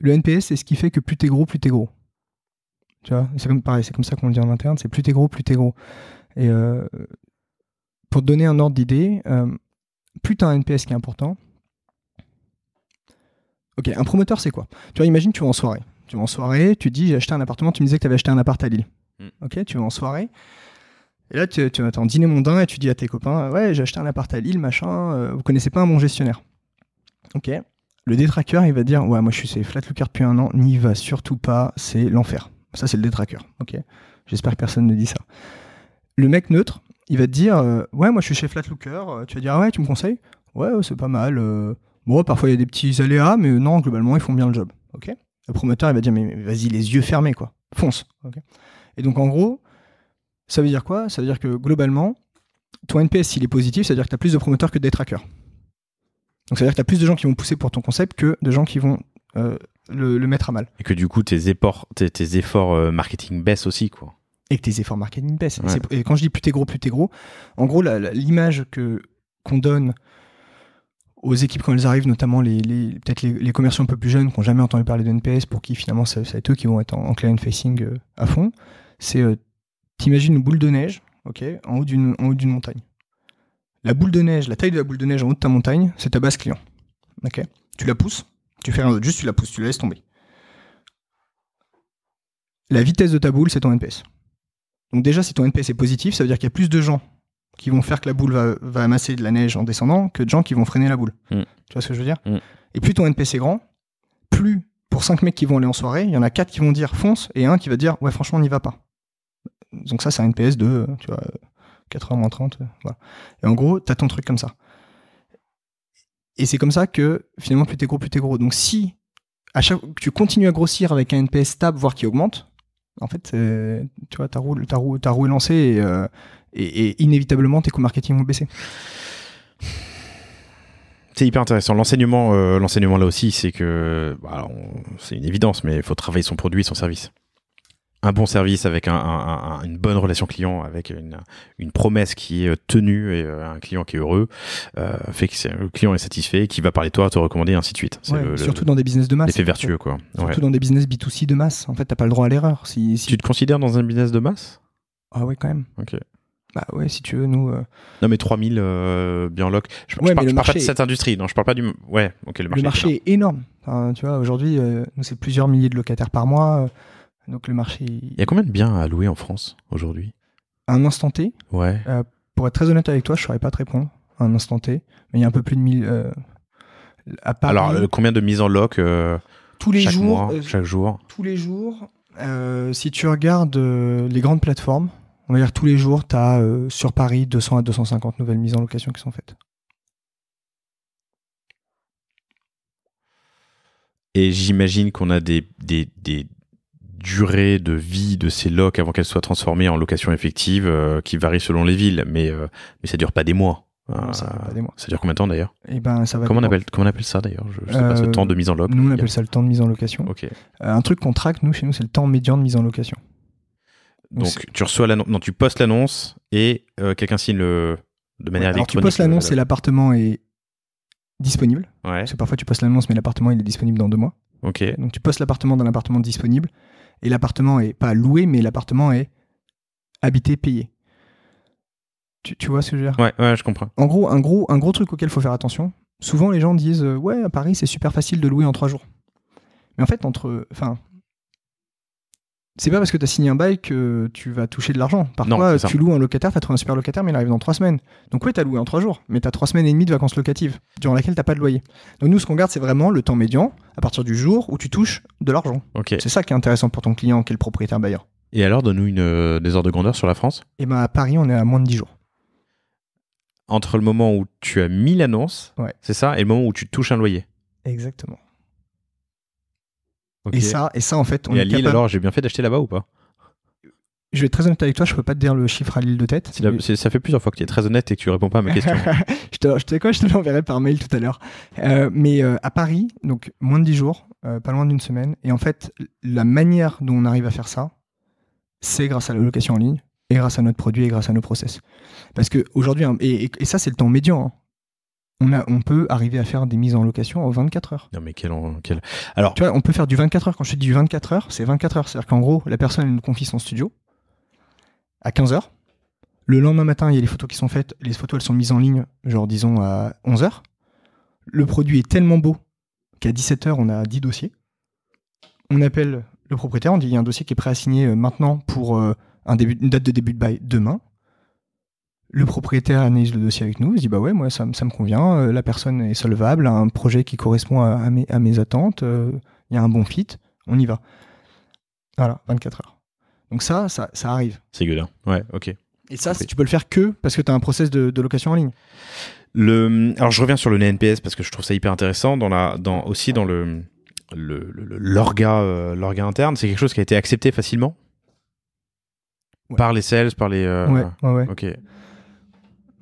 le NPS, c'est ce qui fait que plus t'es gros, plus t'es gros. Tu vois, c'est comme pareil, c'est comme ça qu'on le dit en interne, c'est plus t'es gros, plus t'es gros. Et euh, pour te donner un ordre d'idée, euh, plus t'as un NPS qui est important. Ok, un promoteur, c'est quoi Tu vois, imagine, tu vas en soirée. Tu vas en soirée, tu dis, j'ai acheté un appartement, tu me disais que tu acheté un appart à Lille. Hmm. Ok, tu vas en soirée. Et là, tu, attends vas en dîner mondain et tu dis à tes copains, ouais, j'ai acheté un appart à Lille, machin, euh, vous connaissez pas un bon gestionnaire. Ok, le détraqueur, il va dire Ouais, moi je suis chez Flatlooker depuis un an, n'y va surtout pas, c'est l'enfer. Ça, c'est le détraqueur. Ok. J'espère que personne ne dit ça. Le mec neutre, il va te dire euh, Ouais, moi je suis chez Flatlooker euh, Tu vas dire ah Ouais, tu me conseilles Ouais, c'est pas mal. Euh. bon, parfois il y a des petits aléas, mais non, globalement, ils font bien le job. Le promoteur, il va dire Mais, vas-y, les yeux fermés, quoi. Fonce. Et donc, en gros, ça veut dire quoi Ça veut dire que globalement, ton NPS, s'il est positif, ça veut dire que tu as plus de promoteurs que de détraqueurs. Donc ça veut dire que tu as plus de gens qui vont pousser pour ton concept que de gens qui vont euh, le, mettre à mal. Et que du coup, tes, efforts, tes efforts euh, marketing baissent aussi, quoi. Et que tes efforts marketing baissent. Et, quand je dis plus t'es gros, plus t'es gros, en gros, l'image que qu'on donne aux équipes quand elles arrivent, notamment les, peut-être les, les, commerciaux un peu plus jeunes qui n'ont jamais entendu parler de NPS, pour qui finalement ça, va être eux qui vont être en, client facing euh, à fond, c'est tu t'imagines une boule de neige, ok, en haut d'une en haut d'une montagne. La boule de neige, la taille de la boule de neige en haut de ta montagne, c'est ta base client. tu la pousses, tu fais rien d'autre, juste tu la pousses, tu la laisses tomber. La vitesse de ta boule, c'est ton NPS. Donc déjà, si ton NPS est positif, ça veut dire qu'il y a plus de gens qui vont faire que la boule va, amasser de la neige en descendant que de gens qui vont freiner la boule. Mm. Tu vois ce que je veux dire mm. Et plus ton NPS est grand, plus pour 5 mecs qui vont aller en soirée, il y en a 4 qui vont dire fonce et un qui va dire ouais franchement on n'y va pas. Donc ça c'est un NPS de 80 moins 30, euh, voilà. Et en gros, t'as ton truc comme ça. Et c'est comme ça que finalement, plus t'es gros, plus t'es gros. Donc si à chaque, tu continues à grossir avec un NPS stable, voire qui augmente, en fait, euh, tu vois, ta roue, est lancée et, euh, inévitablement, tes coûts marketing vont baisser. C'est hyper intéressant. L'enseignement, l'enseignement là aussi, c'est que bah, c'est une évidence, mais il faut travailler son produit, son service un bon service, avec une bonne relation client, avec une, promesse qui est euh, tenue et euh, un client qui est heureux, euh, fait que le client est satisfait, qui va parler de toi, te recommander, et ainsi de suite. surtout dans des business de masse. L'effet vertueux, quoi. Surtout dans des business B2C de masse. En fait, t'as pas le droit à l'erreur. Si, Tu te considères dans un business de masse Ah ouais, quand même. Ok. Bah ouais, si tu veux, nous. Non, mais 3000 euh, lock Je, je, parle, parle pas de cette industrie. Non, je parle pas du. Ouais, ok, le marché. Le marché est énorme. tu vois, aujourd'hui, c'est plusieurs milliers de locataires par mois le marché. Il y a combien de biens à louer en France aujourd'hui Un instant T Ouais. Euh, pour être très honnête avec toi, je ne saurais pas te répondre. Un instant T. Mais il y a un peu plus de 1000. Euh, Alors, euh, combien de mises en loc tous les chaque jours, chaque jour Tous les jours. si tu regardes les grandes plateformes, on va dire tous les jours, tu as sur Paris 200 à 250 nouvelles mises en location qui sont faites. Et j'imagine qu'on a des, des, durée de vie de ces locs avant qu'elles soient transformées en location effective euh, qui varie selon les villes, mais, euh, mais ça dure pas des mois. Euh, ça, dure pas des mois. ça dure combien de temps d'ailleurs et eh ben, comment, on appelle, comment on appelle ça d'ailleurs Je, sais pas, ce temps de mise en loc. Nous on appelle ça le temps de mise en location. un truc qu'on traque, nous, chez nous, c'est le temps médian de mise en location. Donc, tu reçois l'annonce, tu postes l'annonce et quelqu'un signe le. de manière électronique. tu postes l'annonce et l'appartement est disponible. Ouais. Parce que parfois tu postes l'annonce mais l'appartement il est disponible dans deux mois. Ok. Donc tu postes l'appartement dans l'appartement disponible. Et l'appartement est pas loué, mais l'appartement est habité, payé. Tu, vois ce que je veux dire ouais, ouais, je comprends. En gros, un gros, un gros truc auquel il faut faire attention. Souvent, les gens disent euh, ouais, à Paris, c'est super facile de louer en trois jours. Mais en fait, entre, enfin, c'est pas parce que tu as signé un bail que tu vas toucher de l'argent. Parfois, tu loues un locataire, tu as trouvé un super locataire, mais il arrive dans trois semaines. Donc, oui, tu as loué en trois jours, mais tu as trois semaines et demie de vacances locatives durant laquelle tu pas de loyer. Donc, nous, ce qu'on garde, c'est vraiment le temps médian à partir du jour où tu touches de l'argent. C'est ça qui est intéressant pour ton client, qui est le propriétaire bailleur. Et alors, donne-nous une, euh, des ordres de grandeur sur la France Et eh bien, à Paris, on est à moins de dix jours. Entre le moment où tu as mis l'annonce, c'est ça, et le moment où tu touches un loyer Exactement. Et, ça, et ça, en fait, on et à est alors, j'ai bien fait d'acheter là-bas ou pas je vais être très honnête avec toi, je peux pas te dire le chiffre à l'île de tête. Ça fait plusieurs fois que tu es très honnête et que tu réponds pas à ma question. <laughs> je te, je te, quoi, je te l'enverrai par mail tout à l'heure. Euh, mais euh, à Paris, donc moins de 10 jours, euh, pas loin d'une semaine. Et en fait, la manière dont on arrive à faire ça, c'est grâce à la location en ligne et grâce à notre produit et grâce à nos process. Parce que aujourd'hui, hein, et, ça c'est le temps médian. Hein on, a, on peut arriver à faire des mises en location en 24 heures. Non mais quel, Alors tu vois, on peut faire du 24 heures. Quand je te dis du 24 heures, c'est 24 heures. C'est-à-dire qu'en gros, la personne nous confie son studio à 15 heures. Le lendemain matin, il y a les photos qui sont faites. Les photos, elles sont mises en ligne, genre disons à 11 heures. Le produit est tellement beau qu'à 17 heures, on a 10 dossiers. On appelle le propriétaire, on dit il y a un dossier qui est prêt à signer euh, maintenant pour euh, un début, une date de début de bail demain. Le propriétaire analyse le dossier avec nous, il se dit bah ouais, moi ça, me convient, euh, la personne est solvable, un projet qui correspond à, mes, attentes, euh, il y a un bon fit, on y va. Voilà, 24 heures. Donc ça, ça, ça arrive. C'est gueulin. Ouais, ok. Et ça, tu peux le faire que parce que tu as un process de, location en ligne. Le, alors je reviens sur le NPS parce que je trouve ça hyper intéressant dans la, dans, aussi dans le, l'orga, euh, le, interne. C'est quelque chose qui a été accepté facilement par les sales, par les. Ok.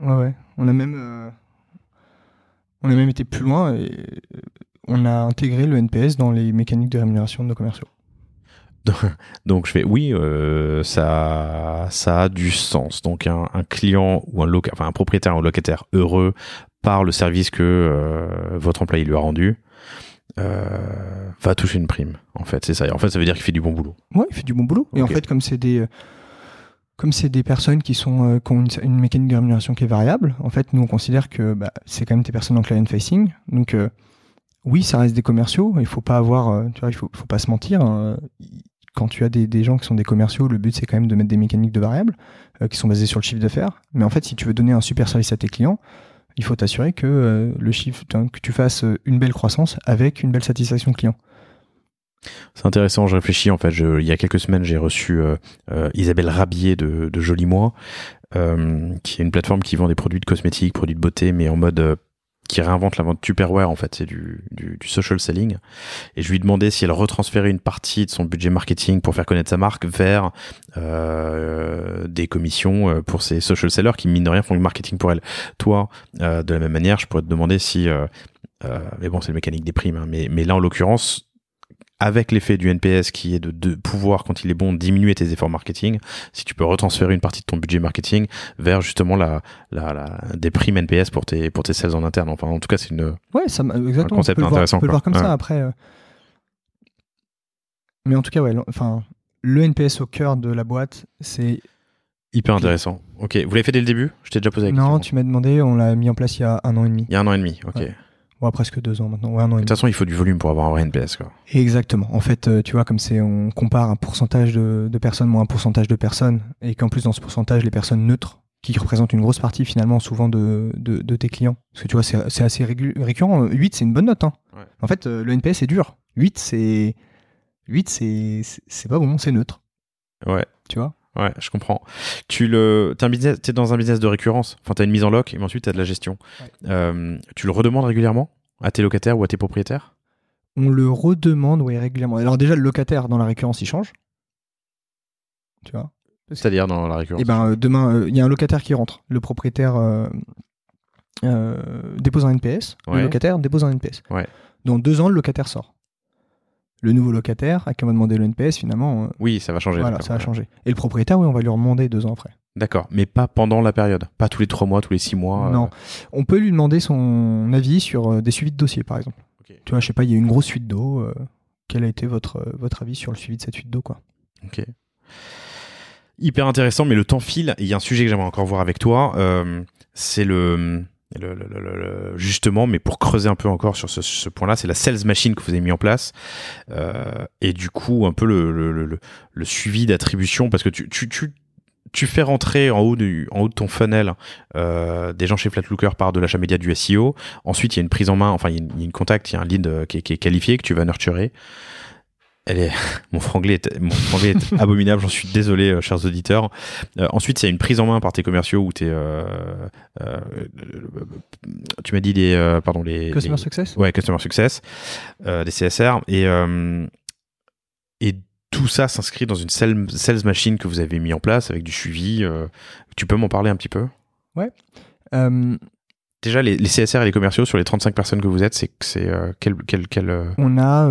Ouais, On a même, euh, on a même été plus loin et euh, on a intégré le NPS dans les mécaniques de rémunération de nos commerciaux. <laughs> Donc je fais oui, euh, ça, ça a du sens. Donc un, client ou un, enfin, un propriétaire ou un locataire heureux par le service que votre employé lui a rendu va toucher une prime. En fait, c'est ça. en fait, ça veut dire qu'il fait du bon boulot. Oui, il fait du bon boulot. Et en fait, comme c'est des comme c'est des personnes qui, sont, euh, ont une, mécanique de rémunération qui est variable, en fait, nous, on considère que bah, c'est quand même des personnes en client-facing. Donc, euh, oui, ça reste des commerciaux. Il faut pas avoir, euh, tu vois, il faut, pas se mentir. Hein. Quand tu as des, des, gens qui sont des commerciaux, le but, c'est quand même de mettre des mécaniques de variables qui sont basées sur le chiffre d'affaires. Mais en fait, si tu veux donner un super service à tes clients, il faut t'assurer que le chiffre, que tu fasses une belle croissance avec une belle satisfaction client. C'est intéressant, je réfléchis en fait. il y a quelques semaines, j'ai reçu euh, euh, Isabelle Rabier de, de Joli Moi, euh, qui est une plateforme qui vend des produits de cosmétiques, produits de beauté, mais en mode qui réinvente la vente Tupperware en fait, c'est du, social selling. Et je lui demandais si elle retransférait une partie de son budget marketing pour faire connaître sa marque vers des commissions pour ses social sellers qui mine de rien font du marketing pour elle. Toi, de la même manière, je pourrais te demander si, mais bon, c'est le mécanique des primes, hein, mais, mais là en l'occurrence, avec l'effet du NPS qui est de, pouvoir, quand il est bon, diminuer tes efforts marketing, si tu peux retransférer une partie de ton budget marketing vers justement la, des primes NPS pour tes, pour tes sales en interne. Enfin, en tout cas, c'est une ouais, ça, exactement. un concept intéressant. on peut le voir comme ça après. Euh. Mais en tout cas, ouais, enfin, le NPS au cœur de la boîte, c'est Hyper intéressant. Ok, vous l'avez fait dès le début Je t'ai déjà posé la question. Non, tu m'as demandé, on l'a mis en place il y a un an et demi. Il y a un an et demi, ok presque deux ans maintenant. de toute façon, il faut du volume pour avoir un NPS. Quoi. Exactement. En fait, euh, tu vois, comme c'est, on compare un pourcentage de, personnes moins un pourcentage de personnes, et qu'en plus, dans ce pourcentage, les personnes neutres, qui représentent une grosse partie finalement souvent de, tes clients. Parce que tu vois, c'est assez récurrent. 8, c'est une bonne note. Hein. En fait, euh, le NPS est dur. 8, c'est. 8, c'est pas bon, c'est neutre. Ouais. Tu vois Ouais, je comprends. Tu le, un business, dans un business de récurrence. Enfin, as une mise en lock et ensuite t'as de la gestion. Euh, tu le redemandes régulièrement à tes locataires ou à tes propriétaires On le redemande, régulièrement. Alors déjà, le locataire dans la récurrence, il change. Tu vois C'est-à-dire dans la récurrence. Eh ben, euh, demain, euh, il y a un locataire qui rentre. Le propriétaire dépose un NPS. Le locataire dépose un NPS. Dans deux ans, le locataire sort le nouveau locataire à qui on va demander le NPS finalement. Euh, oui, ça va changer. Voilà, ça va changer. Et le propriétaire, oui, on va lui demander deux ans après. D'accord, mais pas pendant la période, pas tous les trois mois, tous les six mois. Non, euh. on peut lui demander son avis sur euh, des suivis de dossiers, par exemple. Tu vois, je sais pas, il y a une grosse suite d'eau. quel a été votre, votre avis sur le suivi de cette suite d'eau, quoi Ok. Hyper intéressant, mais le temps file. Il y a un sujet que j'aimerais encore voir avec toi. c'est le hum, le, justement, mais pour creuser un peu encore sur ce, point-là, c'est la sales machine que vous avez mis en place euh, et du coup un peu le, suivi d'attribution parce que tu, tu, fais rentrer en haut, du, en haut de ton funnel euh, des gens chez Flatlooker par de l'achat média du SEO. Ensuite, il y a une prise en main, enfin, il y a une, il contact, il y a un lead euh, qui est, qui est, qualifié que tu vas nurturer. <laughs> Mon franglais est, <laughs> abominable, j'en suis désolé, euh, chers auditeurs. Euh, ensuite, c'est une prise en main par tes commerciaux ou t'es, euh, tu m'as dit les. pardon, les. Customer Success Ouais, Customer Success, des CSR. Et, tout ça s'inscrit dans une sales, machine que vous avez mis en place avec du suivi. tu peux m'en parler un petit peu Ouais. Déjà, les, CSR et les commerciaux, sur les 35 personnes que vous êtes, c'est, c'est quel, quel, On a.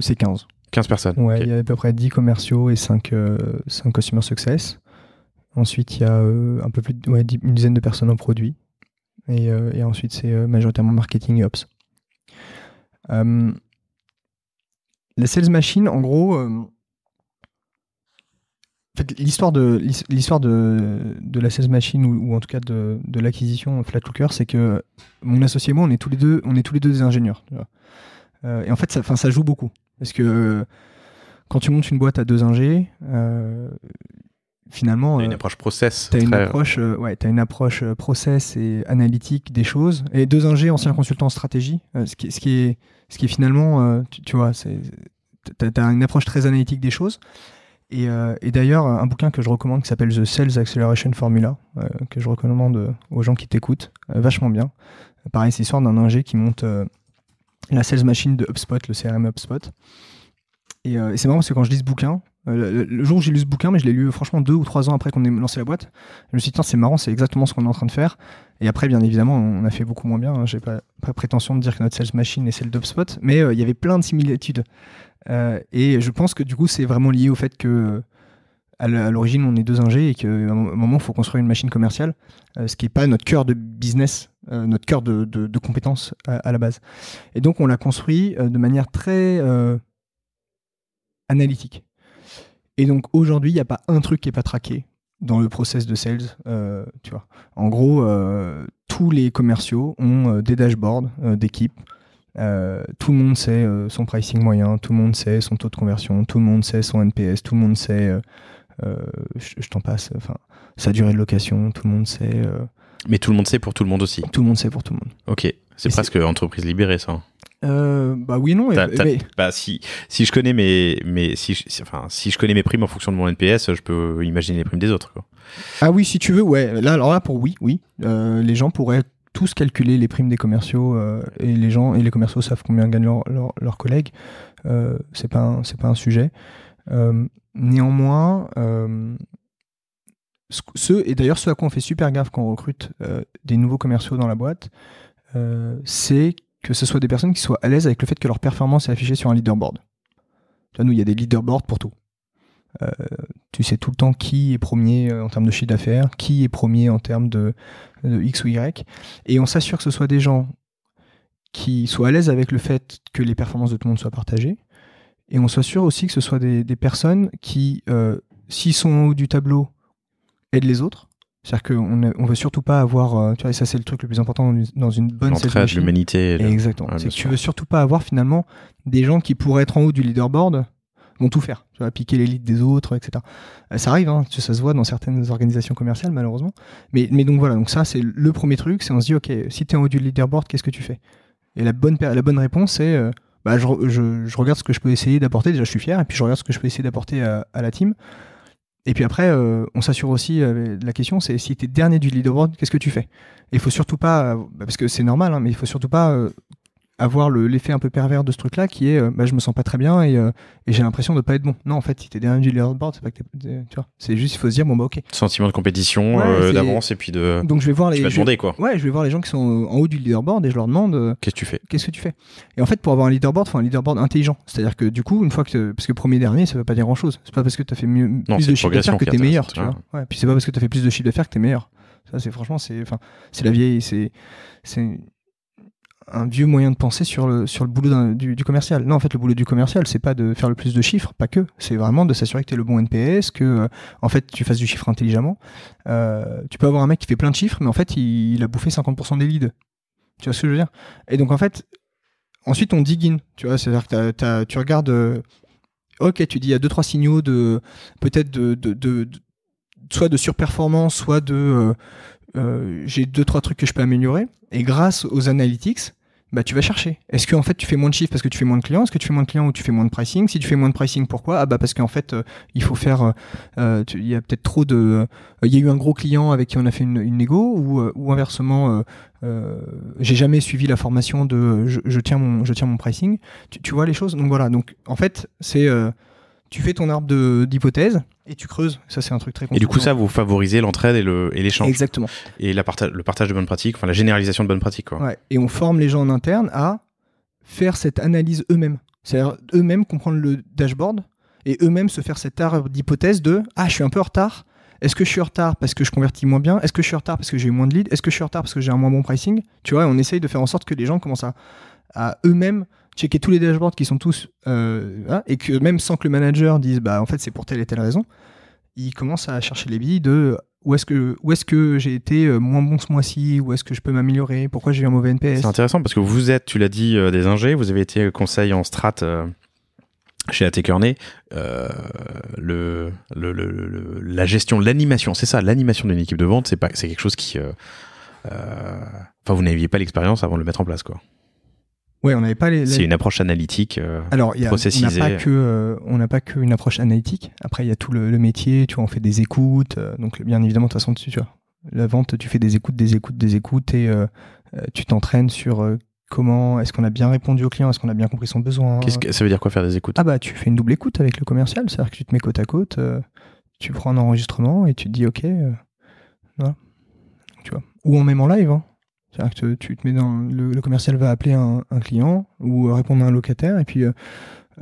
c'est 15. 15 personnes. Ouais, il y a à peu près 10 commerciaux et 5, euh, customer success. Ensuite, il y a euh, un peu plus une dizaine de personnes en produit. Et, euh, ensuite, c'est majoritairement marketing et ops. la sales machine, en gros, l'histoire de, de, la sales machine ou, en tout cas de, de l'acquisition Flatlooker, c'est que mon associé et moi, on est tous les deux, on est tous les deux des ingénieurs. et en fait, ça, ça joue beaucoup. Parce que euh, quand tu montes une boîte à deux ingés, euh, finalement. As euh, une approche process. Tu as, ouais, as, une approche process et analytique des choses. Et deux ingés, ancien consultant en stratégie, ce, qui, ce, qui est, ce qui finalement, tu, vois, tu as, une approche très analytique des choses. Et, d'ailleurs, un bouquin que je recommande qui s'appelle The Sales Acceleration Formula, que je recommande aux gens qui t'écoutent, vachement bien. Pareil, c'est l'histoire d'un ingé qui monte la sales machine de HubSpot, le CRM HubSpot. Euh, et, c'est marrant parce que quand je lis ce bouquin, euh, le, jour où j'ai lu ce bouquin, mais je l'ai lu euh, franchement deux ou trois ans après qu'on ait lancé la boîte, je me suis dit, tiens, c'est marrant, c'est exactement ce qu'on est en train de faire. Et après, bien évidemment, on a fait beaucoup moins bien. Je hein. J'ai pas, prétention de dire que notre sales machine est celle d'HubSpot, mais il y avait plein de similitudes. et je pense que du coup, c'est vraiment lié au fait que à l'origine, on est deux ingés et qu'à un moment, il faut construire une machine commerciale, ce qui n'est pas notre cœur de business. Euh, notre cœur de, de, compétences à, la base. Et donc, on l'a construit euh, de manière très euh, analytique. Et donc, aujourd'hui, il n'y a pas un truc qui n'est pas traqué dans le process de sales. tu vois. En gros, tous les commerciaux ont des dashboards d'équipe. tout le monde sait son pricing moyen, tout le monde sait son taux de conversion, tout le monde sait son NPS, tout le monde sait, je t'en passe, enfin, sa durée de location, tout le monde sait mais tout le monde sait pour tout le monde aussi. Tout le monde sait pour tout le monde. Ok, c'est presque entreprise libérée ça. Hein. Euh, bah oui non. Bah, si si je connais mes mes si, enfin si je connais mes primes en fonction de mon NPS, je peux imaginer les primes des autres. Ah oui si tu veux ouais là alors là pour oui oui euh, les gens pourraient tous calculer les primes des commerciaux euh, et les gens et les commerciaux savent combien gagnent leurs collègues. c'est pas c'est pas un sujet. néanmoins ce, et d'ailleurs ce à quoi on fait super gaffe quand on recrute euh, des nouveaux commerciaux dans la boîte, euh, c'est que ce soit des personnes qui soient à l'aise avec le fait que leur performance est affichée sur un leaderboard. Là, nous, il y a des leaderboards pour tout. Euh, tu sais tout le temps qui est premier en termes de chiffre d'affaires, qui est premier en termes de, X ou Y. Et on s'assure que ce soit des gens qui soient à l'aise avec le fait que les performances de tout le monde soient partagées. Et on s'assure aussi que ce soit des, personnes qui, s'ils sont au haut du tableau, aide les autres. C'est-à-dire qu'on ne on veut surtout pas avoir, euh, tu vois, et ça c'est le truc le plus important dans une, bonne L'entraide, l'humanité. Exactement. c'est que tu veux surtout pas avoir finalement des gens qui pourraient être en haut du leaderboard vont tout faire, tu vas piquer l'élite des autres, etc. Euh, ça arrive, hein, ça se voit dans certaines organisations commerciales malheureusement. Mais, donc voilà, donc ça c'est le premier truc, c'est on se dit, ok, si tu es en haut du leaderboard, qu'est-ce que tu fais Et la bonne, la bonne réponse c'est... Euh, bah, je, regarde ce que je peux essayer d'apporter. Déjà, je suis fier, et puis je regarde ce que je peux essayer d'apporter à, la team. Et puis après, euh, on s'assure aussi, de euh, la question c'est si tu es dernier du leaderboard, qu'est-ce que tu fais Il faut surtout pas, euh, bah, parce que c'est normal, hein, mais il faut surtout pas avoir l'effet un peu pervers de ce truc-là qui est euh, bah, je me sens pas très bien euh, et, j'ai l'impression de pas être bon. Non, en fait, si t'es derrière du leaderboard, c'est pas que Tu vois, c'est juste, il faut se dire, bon, bah, ok. Sentiment de compétition, euh, d'avance et puis de. Donc, je vais voir les. quoi. Ouais, je vais voir les gens qui sont en haut du leaderboard et je leur demande. Qu'est-ce que tu fais Qu'est-ce que tu fais Et en fait, pour avoir un leaderboard, faut un leaderboard intelligent. C'est-à-dire que du coup, une fois que. Parce que premier dernier, ça veut pas dire grand-chose. C'est pas parce que t'as fait mieux, plus de chiffre d'affaires que t'es meilleur, tu vois. puis c'est pas parce que t'as fait plus de chiffre d'affaires que t'es meilleur. Ça, c'est franchement, c'est. Enfin, c'est la vieille. C'est un vieux moyen de penser sur le, sur le boulot du, commercial. Non, en fait, le boulot du commercial, c'est pas de faire le plus de chiffres, pas que. C'est vraiment de s'assurer que tu es le bon NPS, que euh, en fait tu fasses du chiffre intelligemment. Euh, tu peux avoir un mec qui fait plein de chiffres, mais en fait, il, a bouffé 50% des leads. Tu vois ce que je veux dire Et donc, en fait, ensuite, on dig in. Tu vois, c'est-à-dire que tu regardes. Euh, ok, tu dis il y a deux, trois signaux de peut-être de, de, soit de surperformance, soit de. j'ai deux trois trucs que je peux améliorer et grâce aux analytics bah, tu vas chercher. Est-ce que en fait tu fais moins de chiffres parce que tu fais moins de clients Est-ce que tu fais moins de clients ou tu fais moins de pricing Si tu fais moins de pricing, pourquoi Ah bah parce qu'en fait euh, il faut faire, euh, euh, il y a peut-être trop de, il y a eu un gros client avec qui on a fait une, une négo ou, ou inversement, j'ai jamais suivi la formation de, je, je, tiens mon, je tiens mon pricing. Tu, tu vois les choses Donc voilà. Donc en fait c'est tu fais ton arbre d'hypothèse et tu creuses. Ça, c'est un truc très Et du coup, ça, vous favorise l'entraide et l'échange. Et Exactement. Et la le partage de bonnes pratiques, enfin la généralisation de bonnes pratiques. Et on forme les gens en interne à faire cette analyse eux-mêmes. C'est-à-dire eux-mêmes comprendre le dashboard et eux-mêmes se faire cet arbre d'hypothèse de Ah, je suis un peu en retard. Est-ce que je suis en retard parce que je convertis moins bien Est-ce que je suis en retard parce que j'ai eu moins de leads Est-ce que je suis en retard parce que j'ai un moins bon pricing Tu vois, on essaye de faire en sorte que les gens commencent à, à eux-mêmes checker tous les dashboards qui sont tous, euh, hein, et que même sans que le manager dise, bah en fait c'est pour telle et telle raison, il commence à chercher les billes de où est-ce que, où est-ce que j'ai été euh, moins bon ce mois-ci, où est-ce que je peux m'améliorer, pourquoi j'ai eu un mauvais NPS. C'est intéressant parce que vous êtes, tu l'as dit, euh, des ingés, vous avez été conseil en strat. chez la le, le, la gestion, l'animation, c'est ça, l'animation d'une équipe de vente, c'est pas, c'est quelque chose qui, enfin, vous n'aviez pas l'expérience avant de le mettre en place, quoi. Ouais, on n'avait pas les. C'est une approche analytique. Euh, Alors, on n'a pas que euh, on n'a pas qu'une approche analytique. Après, il y a tout le, métier. Tu vois, on fait des écoutes. Euh, donc, bien évidemment, de toute façon, la vente, tu fais des écoutes, des écoutes, des écoutes, et tu t'entraînes sur comment est-ce qu'on a bien répondu au client, est-ce qu'on a bien compris son besoin. Qu'est-ce que ça veut dire quoi faire des écoutes Ah bah, tu fais une double écoute avec le commercial, c'est-à-dire que tu te mets côte à côte, tu prends un enregistrement et tu te dis OK, voilà, tu vois. Ou en même en live. Hein. C'est-à-dire que tu te mets dans le, commercial va appeler un, client ou répondre à un locataire et puis euh,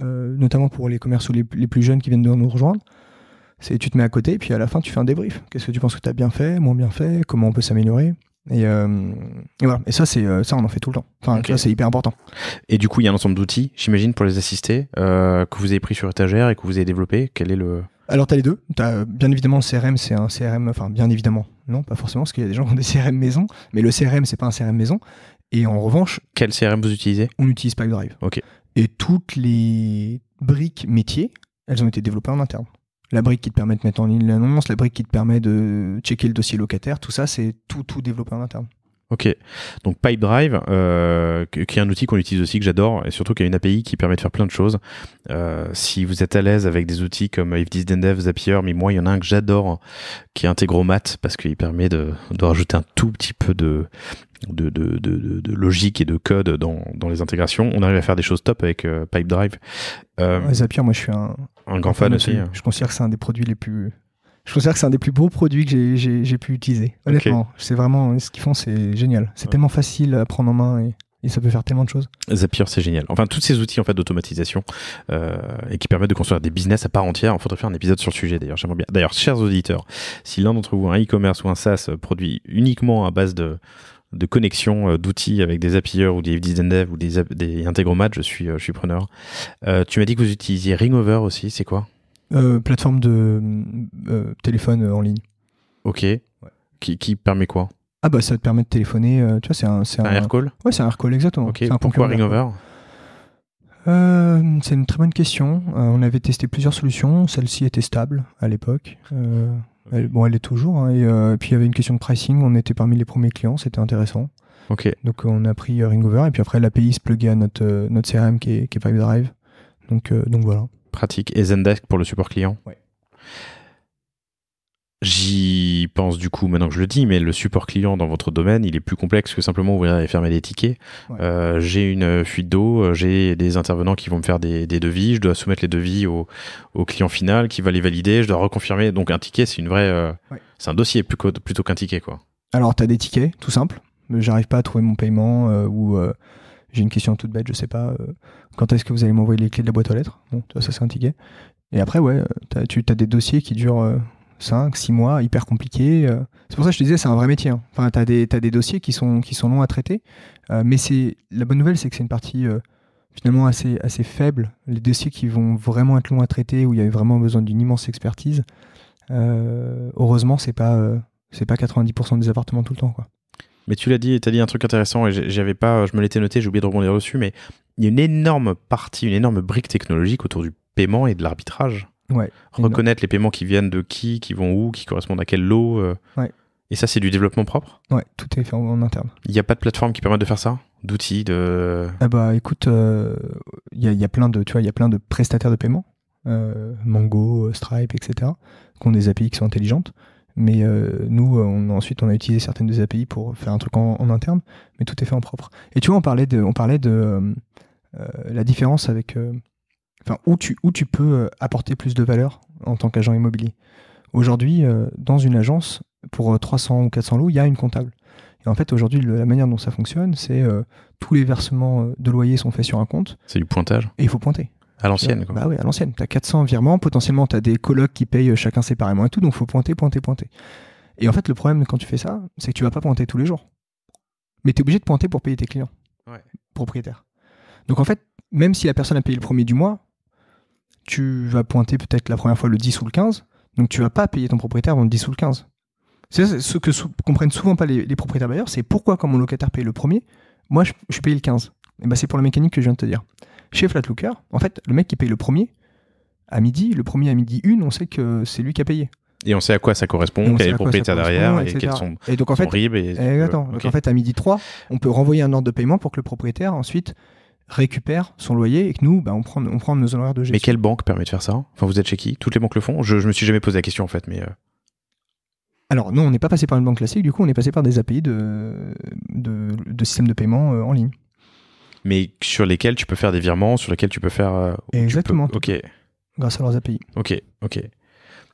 euh, notamment pour les commerces les, les, plus jeunes qui viennent de nous rejoindre, c'est tu te mets à côté et puis à la fin tu fais un débrief. Qu'est-ce que tu penses que tu as bien fait, moins bien fait, comment on peut s'améliorer et, euh, voilà. Et ça, c'est ça, on en fait tout le temps. Enfin, ça, c'est hyper important. Et du coup, il y a un ensemble d'outils, j'imagine, pour les assister, que vous avez pris sur étagère et que vous avez développé. Quel est le alors, tu as les deux. Tu euh, bien évidemment le CRM, c'est un CRM, enfin, bien évidemment, non, pas forcément, parce qu'il y a des gens qui ont des CRM maison, mais le CRM, c'est pas un CRM maison. Et en revanche. Quel CRM vous utilisez On utilise Pipedrive. OK. Et toutes les briques métiers, elles ont été développées en interne. La brique qui te permet de mettre en ligne l'annonce, la brique qui te permet de checker le dossier locataire, tout ça, c'est tout développé en interne. Ok, donc Pipedrive, euh, qui est un outil qu'on utilise aussi, que j'adore, et surtout qui a une API qui permet de faire plein de choses. Euh, si vous êtes à l'aise avec des outils comme IfDisDendev, Zapier, mais moi, il y en a un que j'adore, qui est Integromat, parce qu'il permet de, rajouter un tout petit peu de, de, logique et de code dans, les intégrations. On arrive à faire des choses top avec euh, Pipedrive. Euh, Zapier, moi je suis un grand fan aussi. Hein. Je considère que c'est un des produits les plus je considère que c'est un des plus beaux produits que j'ai pu utiliser. Honnêtement, c'est vraiment ce qu'ils font, c'est génial. C'est tellement facile à prendre en main et, ça peut faire tellement de choses. Zapier, c'est génial. Enfin, tous ces outils en fait d'automatisation euh, et qui permettent de construire des business à part entière. Il faudrait faire un épisode sur le sujet d'ailleurs. J'aimerais bien. D'ailleurs, chers auditeurs, si l'un d'entre vous un e-commerce ou un SaaS euh, produit uniquement à base de de connexion euh, d'outils avec des Zapier ou des Dev ou des, des Integromat, je suis, preneur. tu m'as dit que vous utilisiez Ringover aussi, c'est quoi euh, plateforme de euh, téléphone euh, en ligne. Ok. Qui, qui, permet quoi Ah bah ça te permet de téléphoner. tu vois, c'est un, c'est un, aircall. Ouais, c'est un aircall exactement. Ok. Pourquoi Ringover c'est une très bonne question. on avait testé plusieurs solutions. Celle-ci était stable à l'époque. bon, elle est toujours. Hein, et, puis il y avait une question de pricing. On était parmi les premiers clients. C'était intéressant. Ok. Donc on a pris Ringover et puis après l'API se pluguait à notre, notre CRM qui est, qui est Pipedrive. Donc, donc voilà. Pratique. Et Zendesk pour le support client J'y pense du coup maintenant que je le dis, mais le support client dans votre domaine, il est plus complexe que simplement ouvrir et fermer des tickets. Euh, j'ai une fuite d'eau, euh, j'ai des intervenants qui vont me faire des, devis, je dois soumettre les devis au, client final qui va les valider, je dois reconfirmer. Donc un ticket, c'est une vraie, euh, c'est un dossier plutôt qu'un ticket quoi. Alors tu as des tickets, tout simple. J'arrive pas à trouver mon paiement ou j'ai une question toute bête, je sais pas, quand est-ce que vous allez m'envoyer les clés de la boîte aux lettres Bon, ça c'est un ticket. Et après, ouais, euh, tu as des dossiers qui durent 5, euh, 6 mois, hyper compliqués. Euh. C'est pour ça que je te disais, c'est un vrai métier. Hein. Enfin, tu as, des dossiers qui sont, qui sont longs à traiter. mais c'est la bonne nouvelle, c'est que c'est une partie finalement assez, assez faible. Les dossiers qui vont vraiment être longs à traiter, où il y a vraiment besoin d'une immense expertise, heureusement, c'est pas, c'est pas 90% des appartements tout le temps. Quoi. Mais tu l'as dit, tu as dit un truc intéressant et j'avais pas, je me l'étais noté, j'ai oublié de rebondir dessus, mais il y a une énorme partie, une énorme brique technologique autour du paiement et de l'arbitrage. Reconnaître les paiements qui viennent de qui, qui vont où, qui correspondent à quel lot. Euh. Et ça, c'est du développement propre Ouais, tout est fait en interne. Il n'y a pas de plateforme qui permet de faire ça D'outils de... Ah bah écoute, euh, il y, a, plein de, tu vois, y a plein de prestataires de paiement, euh, Mango, Stripe, etc., qui ont des API qui sont intelligentes. Mais euh, nous, euh, on, ensuite, on a utilisé certaines des API pour faire un truc en, interne, mais tout est fait en propre. Et tu vois, on parlait de, on parlait de euh, la différence avec. Enfin, où tu, où tu peux apporter plus de valeur en tant qu'agent immobilier. Aujourd'hui, dans une agence, pour 300 ou 400 lots, il y a une comptable. Et en fait, aujourd'hui, la manière dont ça fonctionne, c'est tous les versements de loyer sont faits sur un compte. C'est du pointage. Et il faut pointer. À l'ancienne, quoi. Bah oui, à l'ancienne. as 400 virements, potentiellement tu as des colocs qui payent chacun séparément et tout, donc faut pointer, pointer, pointer. Et en fait, le problème quand tu fais ça, c'est que tu vas pas pointer tous les jours. Mais tu es obligé de pointer pour payer tes clients, propriétaires. Donc en fait, même si la personne a payé le premier du mois, tu vas pointer peut-être la première fois le 10 ou le 15, donc tu vas pas payer ton propriétaire avant le 10 ou le 15. C'est ce que comprennent souvent pas les, propriétaires bailleurs, c'est pourquoi quand mon locataire paye le premier, moi je, je paye le 15. Et bah c'est pour la mécanique que je viens de te dire. Chez Flatlooker, en fait, le mec qui paye le premier, à midi, le premier à midi une, on sait que c'est lui qui a payé. Et on sait à quoi ça correspond, quel le propriétaire derrière, et quels sont et donc en fait, eh, euh, en fait, à midi 3, on peut renvoyer un ordre de paiement pour que le propriétaire ensuite récupère son loyer et que nous, bah, on, prend, on prend nos honoraires de gestion. Mais quelle banque permet de faire ça Enfin, vous êtes chez qui Toutes les banques le font je, ne me suis jamais posé la question en fait, mais. Euh. Alors non, on n'est pas passé par une banque classique, du coup on est passé par des API de, de, de système de paiement euh, en ligne mais sur lesquels tu peux faire des virements, sur lesquels tu peux faire. Euh, Exactement. Ok. Grâce à leurs API. Ok, ok.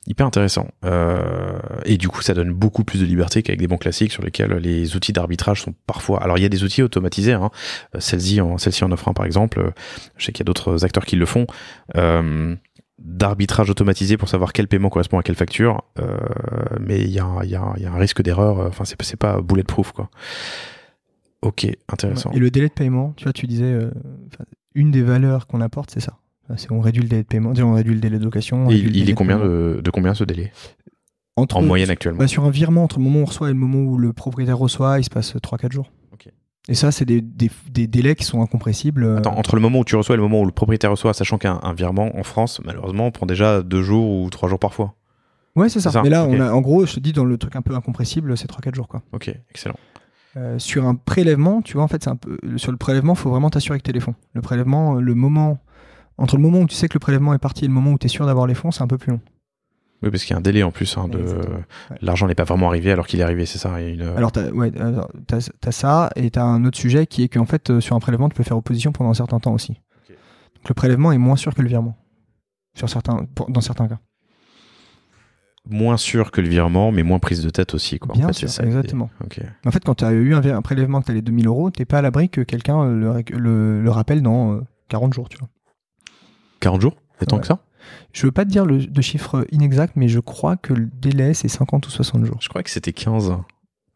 Hyper intéressant. Euh... et du coup, ça donne beaucoup plus de liberté qu'avec des bons classiques sur lesquels les outils d'arbitrage sont parfois. Alors, il y a des outils automatisés. Hein. Euh, celle-ci en, celle en offre un, par exemple. Euh, je sais qu'il y a d'autres acteurs qui le font. Euh d'arbitrage automatisé pour savoir quel paiement correspond à quelle facture, euh, mais il y, y a, un risque d'erreur, enfin c'est pas bulletproof quoi. Ok, intéressant. Et le délai de paiement, tu vois, tu disais, euh, une des valeurs qu'on apporte, c'est ça. C'est on réduit le délai de paiement, on réduit le délai de location. Et il, est combien de, combien ce délai entre, En moyenne actuellement bah, Sur un virement, entre le moment où on reçoit et le moment où le propriétaire reçoit, il se passe 3-4 jours. Et ça, c'est des, délais qui sont incompressibles. Euh. Attends, entre le moment où tu reçois et le moment où le propriétaire reçoit, sachant qu'un virement en France, malheureusement, prend déjà 2 jours ou 3 jours parfois. Ouais, c'est ça. Mais là, on en gros, je te dis, dans le truc un peu incompressible, c'est 3-4 jours. Quoi. Ok, excellent. Euh, sur un prélèvement, tu vois, en fait, c'est un peu, sur le prélèvement, il faut vraiment t'assurer que tu les fonds. Le prélèvement, le moment, entre le moment où tu sais que le prélèvement est parti et le moment où tu es sûr d'avoir les fonds, c'est un peu plus long. Oui, parce qu'il y a un délai en plus. Hein, de... L'argent n'est pas vraiment arrivé alors qu'il est arrivé, c'est ça euh, Alors, tu as, ouais, as, ça, et tu as un autre sujet qui est qu'en fait, euh, sur un prélèvement, tu peux faire opposition pendant un certain temps aussi. Donc, le prélèvement est moins sûr que le virement, sur certains, dans certains cas moins sûr que le virement, mais moins prise de tête aussi. Quoi. Bien en fait, sûr, exactement. En fait, quand tu as eu un, prélèvement que tu as les 2000 euros, tu pas à l'abri que quelqu'un euh, le, rappelle dans 40 euh, jours. Tu vois. 40 jours Et tant que ça Je veux pas te dire le, de chiffre inexact, mais je crois que le délai, c'est 50 ou 60 jours. Je crois que c'était 15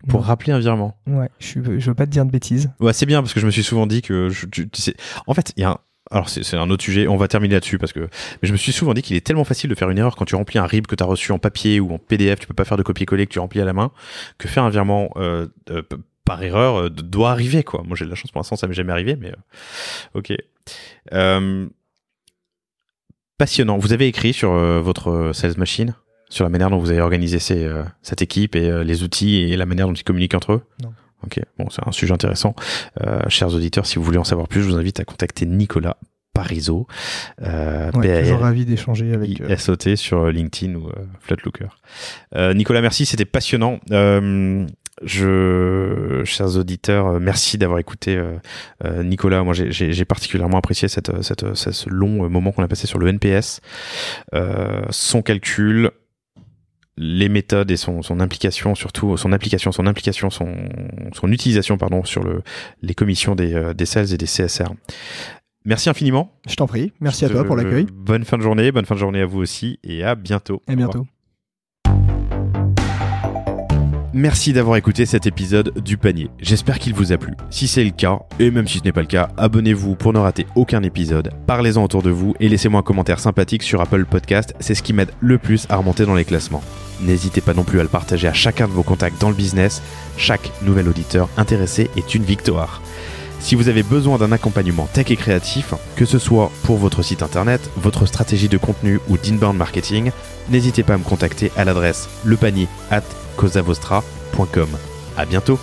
pour rappeler un virement. Ouais, je, je veux pas te dire de bêtises. Ouais, c'est bien parce que je me suis souvent dit que je, tu, sais, en fait, il y a un, alors c'est un autre sujet, on va terminer là-dessus parce que mais je me suis souvent dit qu'il est tellement facile de faire une erreur quand tu remplis un RIB que tu as reçu en papier ou en PDF, tu peux pas faire de copier-coller que tu remplis à la main, que faire un virement euh, euh, par erreur euh, doit arriver quoi. Moi j'ai de la chance pour l'instant ça m'est jamais arrivé mais OK. passionnant. Vous avez écrit sur votre sales machine sur la manière dont vous avez organisé cette équipe et les outils et la manière dont ils communiquent entre eux Ok, bon, c'est un sujet intéressant. Euh, chers auditeurs, si vous voulez en savoir plus, je vous invite à contacter Nicolas Parizeau. Euh, ravi d'échanger avec euh, SOT sur LinkedIn ou euh, Flatlooker. Euh, Nicolas, merci, c'était passionnant. je, chers auditeurs, merci d'avoir écouté Nicolas. Moi, j'ai particulièrement apprécié cette, cette, ce long moment qu'on a passé sur le NPS, son calcul, les méthodes et son, implication, surtout son application, son implication, son, son utilisation pardon, sur le, les commissions des, euh, des et des CSR. Merci infiniment. Je t'en prie. Merci à toi pour l'accueil. Bonne fin de journée, bonne fin de journée à vous aussi et à bientôt. À bientôt. Merci d'avoir écouté cet épisode du panier. J'espère qu'il vous a plu. Si c'est le cas, et même si ce n'est pas le cas, abonnez-vous pour ne rater aucun épisode. Parlez-en autour de vous et laissez-moi un commentaire sympathique sur Apple Podcast. C'est ce qui m'aide le plus à remonter dans les classements. N'hésitez pas non plus à le partager à chacun de vos contacts dans le business. Chaque nouvel auditeur intéressé est une victoire. Si vous avez besoin d'un accompagnement tech et créatif, que ce soit pour votre site internet, votre stratégie de contenu ou d'inbound marketing, n'hésitez pas à me contacter à l'adresse lepanier at À bientôt!